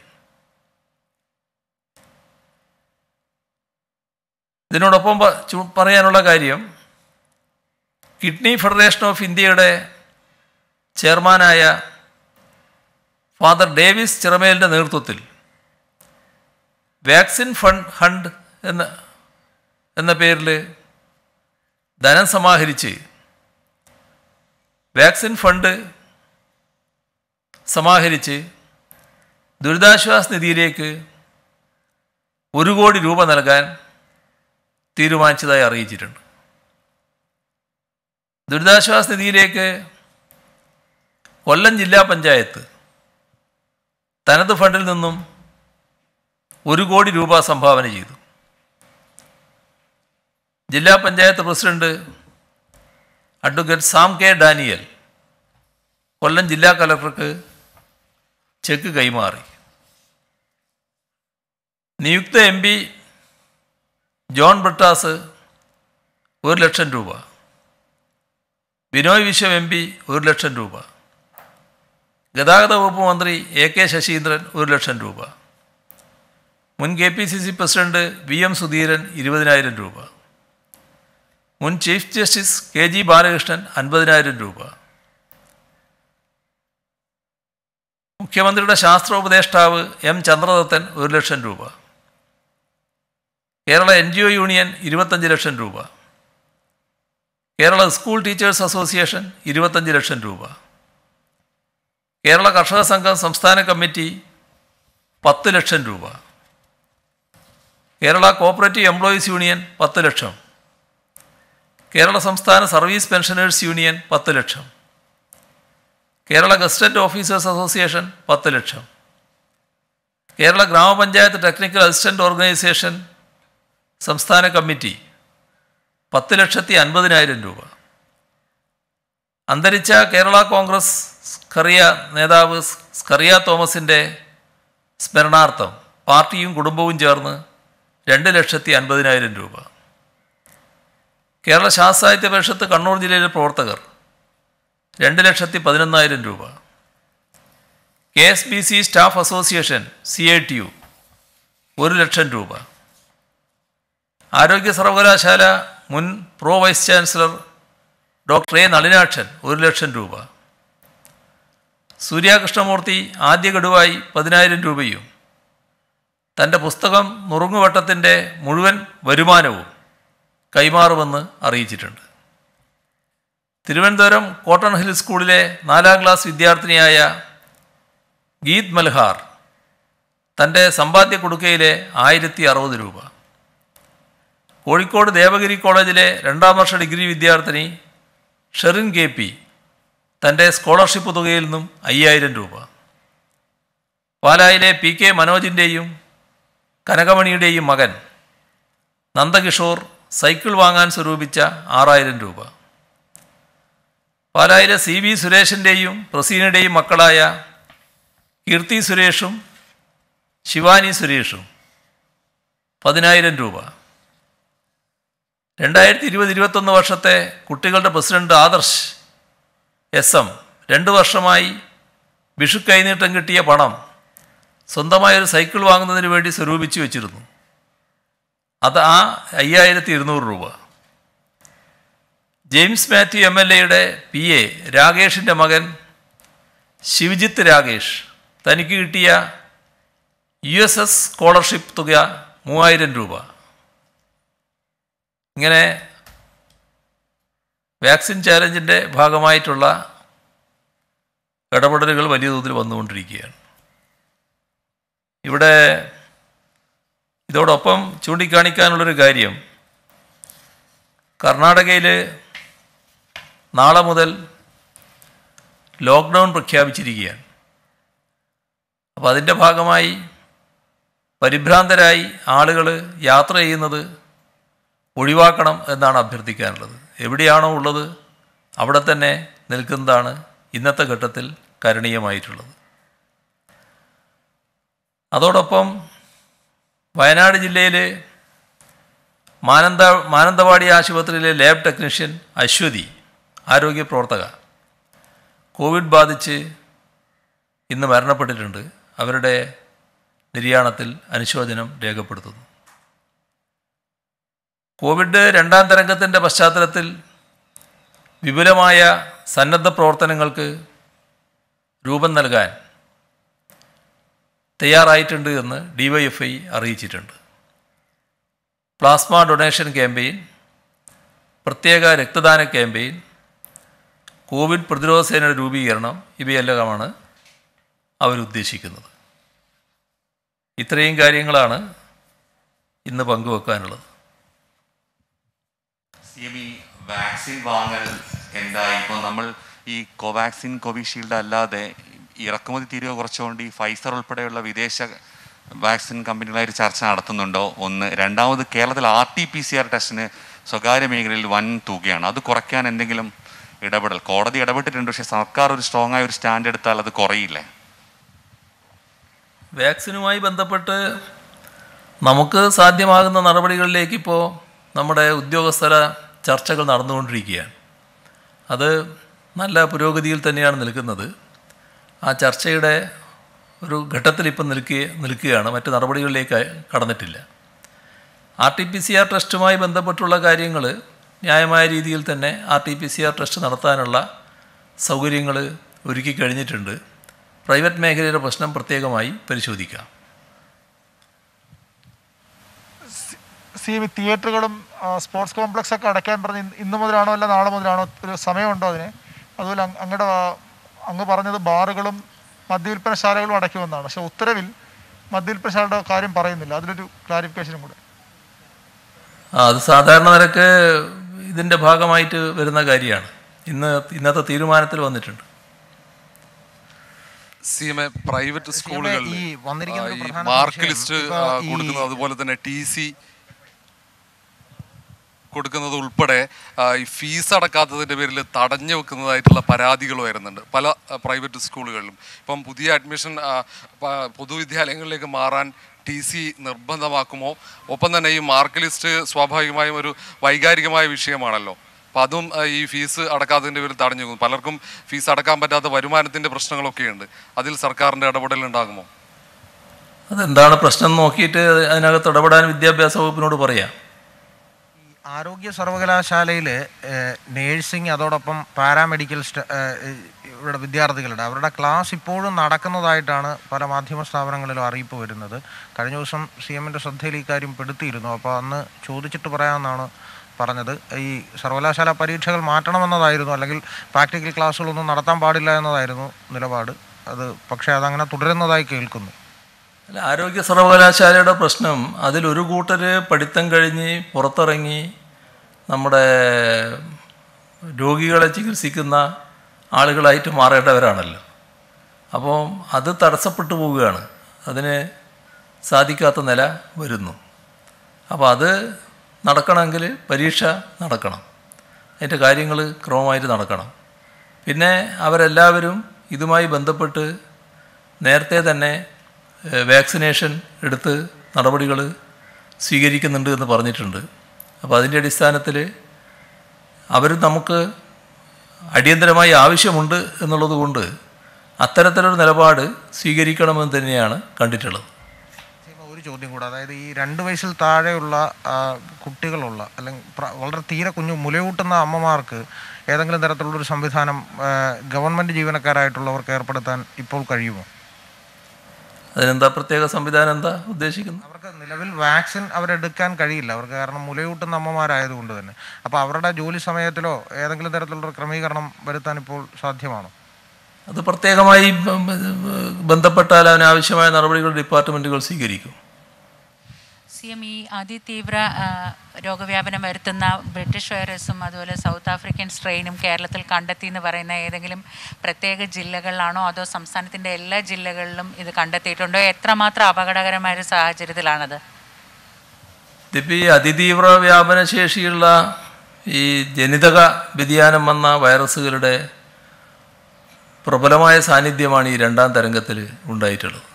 ഇതിനോടൊപ്പം പറയാനുള്ള കാര്യം കിഡ്നി ഫെഡറേഷൻ ഓഫ് ഇന്ത്യയുടെ ചെയർമാനായ ഫാദർ ഡേവിസ് ചിറമേലിൻ്റെ നേതൃത്വത്തിൽ വാക്സിൻ ഫണ്ട് ഹണ്ട് എന്ന എന്ന പേരിൽ ധനം സമാഹരിച്ച് വാക്സിൻ ഫണ്ട് സമാഹരിച്ച് ദുരിതാശ്വാസ നിധിയിലേക്ക് ഒരു കോടി രൂപ നൽകാൻ തീരുമാനിച്ചതായി അറിയിച്ചിട്ടുണ്ട് ദുരിതാശ്വാസ നിധിയിലേക്ക് കൊല്ലം ജില്ലാ പഞ്ചായത്ത് തനത് ഫണ്ടിൽ നിന്നും ഒരു കോടി രൂപ സംഭാവന ചെയ്തു ജില്ലാ panchayat president advocate Sam K Daniel Kollam ജില്ലാ കലക്ടർക്ക് ചെക്ക് കൈമാറി നിയുക്ത എം പി ജോൺ ബ്രിട്ടാസ് ഒരു ലക്ഷം രൂപ ബിനോയ് വിശ്വം എം പി ഒരു ലക്ഷം രൂപ ഗതാഗത വകുപ്പ് മന്ത്രി എ കെ ശശീന്ദ്രൻ ഒരു ലക്ഷം രൂപ മുൻ K P C C president V M Sudheeran ഇരുപതിനായിരം രൂപ മുൻ chief justice K G Balakrishnan അൻപതിനായിരം രൂപ മുഖ്യമന്ത്രിയുടെ ശാസ്ത്ര ഉപദേഷ്ടാവ് എം ചന്ദ്രദത്തൻ ഒരു ലക്ഷം രൂപ Kerala N G O union ഇരുപത്തഞ്ച് ലക്ഷം രൂപ കേരള സ്കൂൾ ടീച്ചേഴ്സ് അസോസിയേഷൻ ഇരുപത്തഞ്ച് ലക്ഷം രൂപ കേരള കർഷക സംഘം സംസ്ഥാന കമ്മിറ്റി പത്ത് ലക്ഷം രൂപ കേരള കോപ്പറേറ്റീവ് എംപ്ലോയീസ് യൂണിയൻ പത്ത് ലക്ഷം കേരള സംസ്ഥാന സർവീസ് പെൻഷനേഴ്സ് യൂണിയൻ പത്ത് lakh Kerala gazetted officers association പത്ത് ലക്ഷം കേരള ഗ്രാമപഞ്ചായത്ത് ടെക്നിക്കൽ അസിസ്റ്റൻറ്റ് ഓർഗനൈസേഷൻ സംസ്ഥാന കമ്മിറ്റി പത്ത് ലക്ഷത്തി അൻപതിനായിരം രൂപ അന്തരിച്ച കേരള കോൺഗ്രസ് സ്കറിയ നേതാവ് സ്കറിയ തോമസിൻ്റെ സ്മരണാർത്ഥം പാർട്ടിയും കുടുംബവും ചേർന്ന് രണ്ട് ലക്ഷത്തി അൻപതിനായിരം രൂപ കേരള ശാസ്ത്ര സാഹിത്യ പരിഷത്ത് കണ്ണൂർ ജില്ലയിലെ പ്രവർത്തകർ രണ്ട് ലക്ഷത്തി പതിനൊന്നായിരം രൂപ K S B C staff association C I T U ഒരു ലക്ഷം രൂപ ആരോഗ്യ സർവകലാശാല മുൻ pro vice chancellor doctor A Nalinakshan ഒരു ലക്ഷം രൂപ സൂര്യകൃഷ്ണമൂർത്തി ആദ്യ ഗഡുവായി പതിനായിരം രൂപയും തൻ്റെ പുസ്തകം നുറുങ്ങുവട്ടത്തിൻ്റെ മുഴുവൻ വരുമാനവും കൈമാറുമെന്ന് അറിയിച്ചിട്ടുണ്ട് തിരുവനന്തപുരം കോട്ടൺ ഹിൽ സ്കൂളിലെ നാലാം ക്ലാസ് വിദ്യാർത്ഥിനിയായ ഗീത് മൽഹാർ തൻ്റെ സമ്പാദ്യ കൊടുക്കയിലെ ആയിരത്തി അറുപത് രൂപ കോഴിക്കോട് ദേവഗിരി കോളേജിലെ രണ്ടാം വർഷ ഡിഗ്രി വിദ്യാർത്ഥിനി ഷെറിൻ കെ പി തൻ്റെ സ്കോളർഷിപ്പ് തുകയിൽ നിന്നും അയ്യായിരം രൂപ പാലായിലെ പി കെ മനോജിൻ്റെയും കനകമണിയുടെയും മകൻ നന്ദകിഷോർ സൈക്കിൾ വാങ്ങാൻ സ്വരൂപിച്ച ആറായിരം രൂപ പാലായിലെ സി വി സുരേഷിൻ്റെയും പ്രസീനയുടെയും മക്കളായ കീർത്തി സുരേഷും ശിവാനി സുരേഷും പതിനായിരം രൂപ രണ്ടായിരത്തി ഇരുപത് ഇരുപത്തൊന്ന് വർഷത്തെ കുട്ടികളുടെ പ്രസിഡന്റ് ആദർശ് എസ് എം രണ്ട് വർഷമായി വിഷു കൈനീട്ടം കിട്ടിയ പണം ഒരു സൈക്കിൾ വാങ്ങുന്നതിന് വേണ്ടി സ്വരൂപിച്ചു വെച്ചിരുന്നു അത് ആ അയ്യായിരത്തി ഇരുന്നൂറ് രൂപ ജെയിംസ് മാത്യു എം എൽ എയുടെ പി എ രാകേഷിൻ്റെ മകൻ ശിവജിത്ത് രാകേഷ് തനിക്ക് കിട്ടിയ യു എസ് എസ് സ്കോളർഷിപ്പ് തുക മൂവായിരം രൂപ ഇങ്ങനെ വാക്സിൻ ചാലഞ്ചിൻ്റെ ഭാഗമായിട്ടുള്ള ഇടപെടലുകൾ വലിയ തോതിൽ വന്നുകൊണ്ടിരിക്കുകയാണ് ഇവിടെ ഇതോടൊപ്പം ചൂണ്ടിക്കാണിക്കാനുള്ളൊരു കാര്യം കർണാടകയിൽ നാളെ മുതൽ ലോക്ക്ഡൗൺ പ്രഖ്യാപിച്ചിരിക്കുകയാണ് അപ്പോൾ അതിൻ്റെ ഭാഗമായി പരിഭ്രാന്തരായി ആളുകൾ യാത്ര ചെയ്യുന്നത് ഒഴിവാക്കണം എന്നാണ് അഭ്യർത്ഥിക്കാനുള്ളത് എവിടെയാണോ ഉള്ളത് അവിടെ തന്നെ നിൽക്കുന്നതാണ് ഇന്നത്തെ ഘട്ടത്തിൽ കരണീയമായിട്ടുള്ളത് അതോടൊപ്പം വയനാട് ജില്ലയിലെ മാനന്ത മാനന്തവാടി ആശുപത്രിയിലെ ലാബ് ടെക്നീഷ്യൻ അശ്വതി ആരോഗ്യ പ്രവർത്തക കോവിഡ് ബാധിച്ച് ഇന്ന് മരണപ്പെട്ടിട്ടുണ്ട് അവരുടെ നിര്യാണത്തിൽ അനുശോചനം രേഖപ്പെടുത്തുന്നു കോവിഡ് രണ്ടാം തരംഗത്തിൻ്റെ പശ്ചാത്തലത്തിൽ വിപുലമായ സന്നദ്ധ പ്രവർത്തനങ്ങൾക്ക് രൂപം നൽകാൻ തയ്യാറായിട്ടുണ്ട് എന്ന് ഡിവൈഎഫ്ഐ അറിയിച്ചിട്ടുണ്ട് പ്ലാസ്മ ഡൊണേഷൻ ക്യാമ്പയിൻ പ്രത്യേക രക്തദാന ക്യാമ്പയിൻ കോവിഡ് പ്രതിരോധ സേനയുടെ രൂപീകരണം ഇവയെല്ലാമാണ് അവരുദ്ദേശിക്കുന്നത് ഇത്രയും കാര്യങ്ങളാണ് ഇന്ന് പങ്കുവെക്കാനുള്ളത് വാക്സിൻ വാങ്ങൽ എന്താ ഇപ്പോൾ നമ്മൾ ഈ കോവാക്സിൻ കോവിഷീൽഡ് അല്ലാതെ ഇറക്കുമതി തീരുവ കുറച്ചുകൊണ്ട് ഈ ഫൈസർ ഉൾപ്പെടെയുള്ള വിദേശ വാക്സിൻ കമ്പനികളായിട്ട് ചർച്ച നടത്തുന്നുണ്ടോ ഒന്ന് രണ്ടാമത് കേരളത്തിൽ R T P C R ടെസ്റ്റിന് സ്വകാര്യ മേഖലയിൽ വൻ തുകയാണ് അത് കുറയ്ക്കാൻ എന്തെങ്കിലും ഇടപെടൽ കോടതി ഇടപെട്ടിട്ടുണ്ട് പക്ഷെ സർക്കാർ ഒരു സ്ട്രോങ് ആയ ഒരു സ്റ്റാൻഡ് എടുത്താൽ അത് കുറയില്ലേ വാക്സിനുമായി ബന്ധപ്പെട്ട് നമുക്ക് സാധ്യമാകുന്ന നടപടികളിലേക്ക് ഇപ്പോൾ നമ്മുടെ ഉദ്യോഗസ്ഥര ചർച്ചകൾ നടന്നുകൊണ്ടിരിക്കുകയാണ് അത് നല്ല പുരോഗതിയിൽ തന്നെയാണ് നിൽക്കുന്നത് ആ ചർച്ചയുടെ ഒരു ഘട്ടത്തിൽ ഇപ്പം നിൽക്കുക നിൽക്കുകയാണ് മറ്റ് നടപടികളിലേക്ക് കടന്നിട്ടില്ല R T P C R ടെസ്റ്റുമായി ബന്ധപ്പെട്ടുള്ള കാര്യങ്ങൾ ന്യായമായ രീതിയിൽ തന്നെ R T P C R test നടത്താനുള്ള സൗകര്യങ്ങൾ ഒരുക്കി കഴിഞ്ഞിട്ടുണ്ട് പ്രൈവറ്റ് മേഖലയുടെ പ്രശ്നം പ്രത്യേകമായി പരിശോധിക്കാം സി തിയേറ്ററുകളും സ്പോർട്സ് കോംപ്ലക്സ് ഒക്കെ അടയ്ക്കാൻ പറഞ്ഞ് ഇന്ന് മുതലാണോ അല്ല നാളെ മുതലാണോ ഒരു സമയമുണ്ടോ അതിന് അതുപോലെ അങ്ങയുടെ അങ്ങ് പറഞ്ഞത് ബാറുകളും മദ്യവിൽപ്പനശാലകളും അടയ്ക്കുമെന്നാണ് പക്ഷേ ഉത്തരവിൽ മദ്യവിൽപ്പനശാലയുടെ കാര്യം പറയുന്നില്ല അതിലൊരു ക്ലാരിഫിക്കേഷനും കൂടെ അത് സാധാരണ നിരക്ക് ഇതിൻ്റെ ഭാഗമായിട്ട് വരുന്ന കാര്യമാണ് ഇന്ന് ഇന്നത്തെ തീരുമാനത്തിൽ വന്നിട്ടുണ്ട് സി എം എ പ്രൈവറ്റ് സ്കൂളുകളിൽ മാർക്ക് ലിസ്റ്റ് കൊടുക്കുന്നത് അതുപോലെ തന്നെ ടി സി കൊടുക്കുന്നത് ഉൾപ്പെടെ ഈ ഫീസ് അടക്കാത്തതിൻ്റെ പേരിൽ തടഞ്ഞു വെക്കുന്നതായിട്ടുള്ള പരാതികൾ വരുന്നുണ്ട് പല പ്രൈവറ്റ് സ്കൂളുകളിലും ഇപ്പം പുതിയ അഡ്മിഷൻ പൊതുവിദ്യാലയങ്ങളിലേക്ക് മാറാൻ ടി സി നിർബന്ധമാക്കുമോ ഒപ്പം തന്നെ ഈ മാർക്ക് ലിസ്റ്റ് സ്വാഭാവികമായും ഒരു വൈകാരികമായ വിഷയമാണല്ലോ അപ്പം അതും ഈ ഫീസ് അടക്കാത്തതിൻ്റെ പേരിൽ തടഞ്ഞു പോകും പലർക്കും ഫീസ് അടക്കാൻ പറ്റാത്ത വരുമാനത്തിൻ്റെ പ്രശ്നങ്ങളൊക്കെയുണ്ട് അതിൽ സർക്കാരിൻ്റെ ഇടപെടൽ ഉണ്ടാകുമോ അതെന്താണ് പ്രശ്നം നോക്കിയിട്ട് അതിനകത്ത് ഇടപെടാൻ വിദ്യാഭ്യാസ വകുപ്പിനോട് പറയാം ആരോഗ്യ സർവകലാശാലയിൽ നേഴ്സിംഗ് അതോടൊപ്പം പാരാമെഡിക്കൽ ഇവിടെ വിദ്യാർത്ഥികളുടെ അവരുടെ ക്ലാസ് ഇപ്പോഴും നടക്കുന്നതായിട്ടാണ് പല മാധ്യമ സ്ഥാപനങ്ങളിലും അറിയിപ്പ് വരുന്നത് കഴിഞ്ഞ ദിവസം സി എമ്മിൻ്റെ ശ്രദ്ധയിൽ ഈ കാര്യം പെടുത്തിയിരുന്നു അപ്പോൾ അന്ന് ചോദിച്ചിട്ട് പറയാമെന്നാണ് പറഞ്ഞത് ഈ സർവകലാശാല പരീക്ഷകൾ മാറ്റണമെന്നതായിരുന്നു അല്ലെങ്കിൽ പ്രാക്ടിക്കൽ ക്ലാസ്സുകളൊന്നും നടത്താൻ പാടില്ല എന്നതായിരുന്നു നിലപാട് അത് പക്ഷേ അതങ്ങനെ തുടരുന്നതായി കേൾക്കുന്നു അല്ല ആരോഗ്യ സർവകലാശാലയുടെ പ്രശ്നം അതിലൊരു കൂട്ടർ പഠിത്തം കഴിഞ്ഞ് പുറത്തിറങ്ങി നമ്മുടെ രോഗികളെ ചികിത്സിക്കുന്ന ആളുകളായിട്ട് മാറേണ്ടവരാണല്ലോ അപ്പോൾ അത് തടസ്സപ്പെട്ടു പോവുകയാണ് അതിന് സാധിക്കാത്ത നില വരുന്നു അപ്പോൾ അത് നടക്കണമെങ്കിൽ പരീക്ഷ നടക്കണം അതിൻ്റെ കാര്യങ്ങൾ ക്രമമായിട്ട് നടക്കണം പിന്നെ അവരെല്ലാവരും ഇതുമായി ബന്ധപ്പെട്ട് നേരത്തെ തന്നെ വാക്സിനേഷൻ എടുത്ത് നടപടികൾ സ്വീകരിക്കുന്നുണ്ട് എന്ന് പറഞ്ഞിട്ടുണ്ട് അപ്പോൾ അതിൻ്റെ അടിസ്ഥാനത്തിൽ അവർ നമുക്ക് അടിയന്തരമായി ആവശ്യമുണ്ട് എന്നുള്ളതുകൊണ്ട് അത്തരത്തിലൊരു നിലപാട് സ്വീകരിക്കണമെന്ന് തന്നെയാണ് കണ്ടിട്ടുള്ളത് ഒരു ചോദ്യം കൂടെ അതായത് ഈ രണ്ട് വയസ്സിൽ താഴെയുള്ള കുട്ടികളുള്ള അല്ലെങ്കിൽ വളരെ തീരെ കുഞ്ഞു മുലയൂട്ടുന്ന അമ്മമാർക്ക് ഏതെങ്കിലും തരത്തിലുള്ളൊരു സംവിധാനം ഗവൺമെൻറ് ജീവനക്കാരായിട്ടുള്ളവർക്ക് ഏർപ്പെടുത്താൻ ഇപ്പോൾ കഴിയുമോ അതിനെന്താ പ്രത്യേക സംവിധാനം എന്താ ഉദ്ദേശിക്കുന്നത് അവർക്ക് നിലവിൽ വാക്സിൻ അവരെടുക്കാൻ കഴിയില്ല അവർക്ക് കാരണം മുലയൂട്ടുന്ന അമ്മമാരായതുകൊണ്ട് തന്നെ അപ്പോൾ അവരുടെ ജോലി സമയത്തിലോ ഏതെങ്കിലും തരത്തിലുള്ള ക്രമീകരണം വരുത്താൻ ഇപ്പോൾ സാധ്യമാണോ അത് പ്രത്യേകമായി ബന്ധപ്പെട്ടാൽ അതിനാവശ്യമായ നടപടികൾ ഡിപ്പാർട്ട്മെന്റുകൾ സ്വീകരിക്കും സി ഈ അതിതീവ്ര രോഗവ്യാപനം വരുത്തുന്ന ബ്രിട്ടീഷ് വൈറസും അതുപോലെ സൗത്ത് ആഫ്രിക്കൻ സ്ട്രെയിനും കേരളത്തിൽ കണ്ടെത്തി എന്ന് പറയുന്ന ഏതെങ്കിലും പ്രത്യേക ജില്ലകളിലാണോ അതോ സംസ്ഥാനത്തിൻ്റെ എല്ലാ ജില്ലകളിലും ഇത് കണ്ടെത്തിയിട്ടുണ്ടോ എത്രമാത്രം അപകടകരമായ ഒരു സാഹചര്യത്തിലാണത് ഇതിപ്പോൾ ഈ അതിതീവ്ര വ്യാപനശേഷിയുള്ള ഈ ജനിതക വ്യതിയാനം വന്ന വൈറസുകളുടെ പ്രബലമായ സാന്നിധ്യമാണ് ഈ രണ്ടാം തരംഗത്തിൽ ഉണ്ടായിട്ടുള്ളത്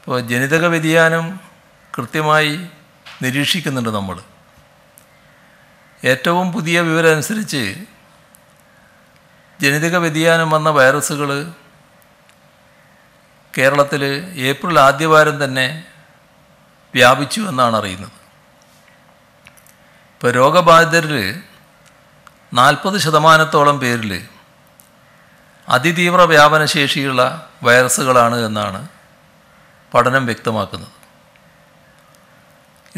ഇപ്പോൾ ജനിതക വ്യതിയാനം കൃത്യമായി നിരീക്ഷിക്കുന്നുണ്ട് നമ്മൾ ഏറ്റവും പുതിയ വിവരം അനുസരിച്ച് ജനിതക വ്യതിയാനം വന്ന വൈറസുകൾ കേരളത്തിൽ ഏപ്രിൽ ആദ്യവാരം തന്നെ വ്യാപിച്ചു എന്നാണ് അറിയുന്നത് ഇപ്പോൾ രോഗബാധിതരിൽ നാൽപ്പത് ശതമാനത്തോളം പേരിൽ അതിതീവ്ര വ്യാപനശേഷിയുള്ള വൈറസുകളാണ് എന്നാണ് പഠനം വ്യക്തമാക്കുന്നത്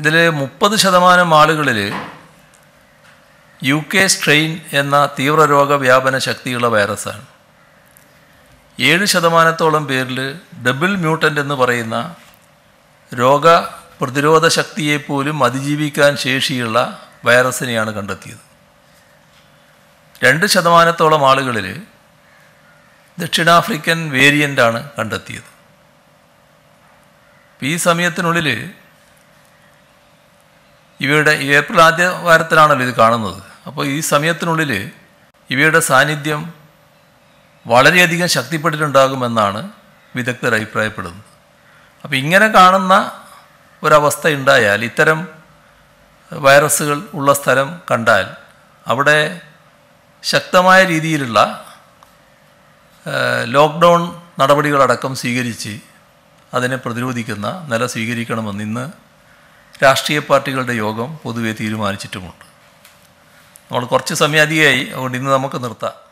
ഇതിൽ മുപ്പത് ശതമാനം ആളുകളിൽ യു കെ സ്ട്രെയിൻ എന്ന തീവ്രരോഗ വ്യാപന ശക്തിയുള്ള വൈറസാണ് ഏഴ് ശതമാനത്തോളം പേരിൽ ഡബിൾ മ്യൂട്ടൻ്റ് എന്ന് പറയുന്ന രോഗ പ്രതിരോധ ശക്തിയെപ്പോലും അതിജീവിക്കാൻ ശേഷിയുള്ള വൈറസിനെയാണ് കണ്ടെത്തിയത് രണ്ട് ശതമാനത്തോളം ആളുകളിൽ ദക്ഷിണാഫ്രിക്കൻ വേരിയൻ്റാണ് കണ്ടെത്തിയത് ഈ സമയത്തിനുള്ളിൽ ഇവയുടെ ഏപ്രിൽ ആദ്യ വാരത്തിലാണല്ലോ ഇത് കാണുന്നത് അപ്പോൾ ഈ സമയത്തിനുള്ളിൽ ഇവയുടെ സാന്നിധ്യം വളരെയധികം ശക്തിപ്പെട്ടിട്ടുണ്ടാകുമെന്നാണ് വിദഗ്ധർ അഭിപ്രായപ്പെടുന്നത് അപ്പോൾ ഇങ്ങനെ കാണുന്ന ഒരവസ്ഥ ഉണ്ടായാൽ ഇത്തരം വൈറസുകൾ ഉള്ള സ്ഥലം കണ്ടാൽ അവിടെ ശക്തമായ രീതിയിലുള്ള ലോക്ക്ഡൗൺ നടപടികളടക്കം സ്വീകരിച്ച് അതിനെ പ്രതിരോധിക്കുന്ന നില സ്വീകരിക്കണമെന്ന് ഇന്ന് രാഷ്ട്രീയ പാർട്ടികളുടെ യോഗം പൊതുവെ തീരുമാനിച്ചിട്ടുമുണ്ട് നമ്മൾ കുറച്ച് സമയം അധികമായി അതുകൊണ്ട് ഇന്ന് നമുക്ക് നിർത്താം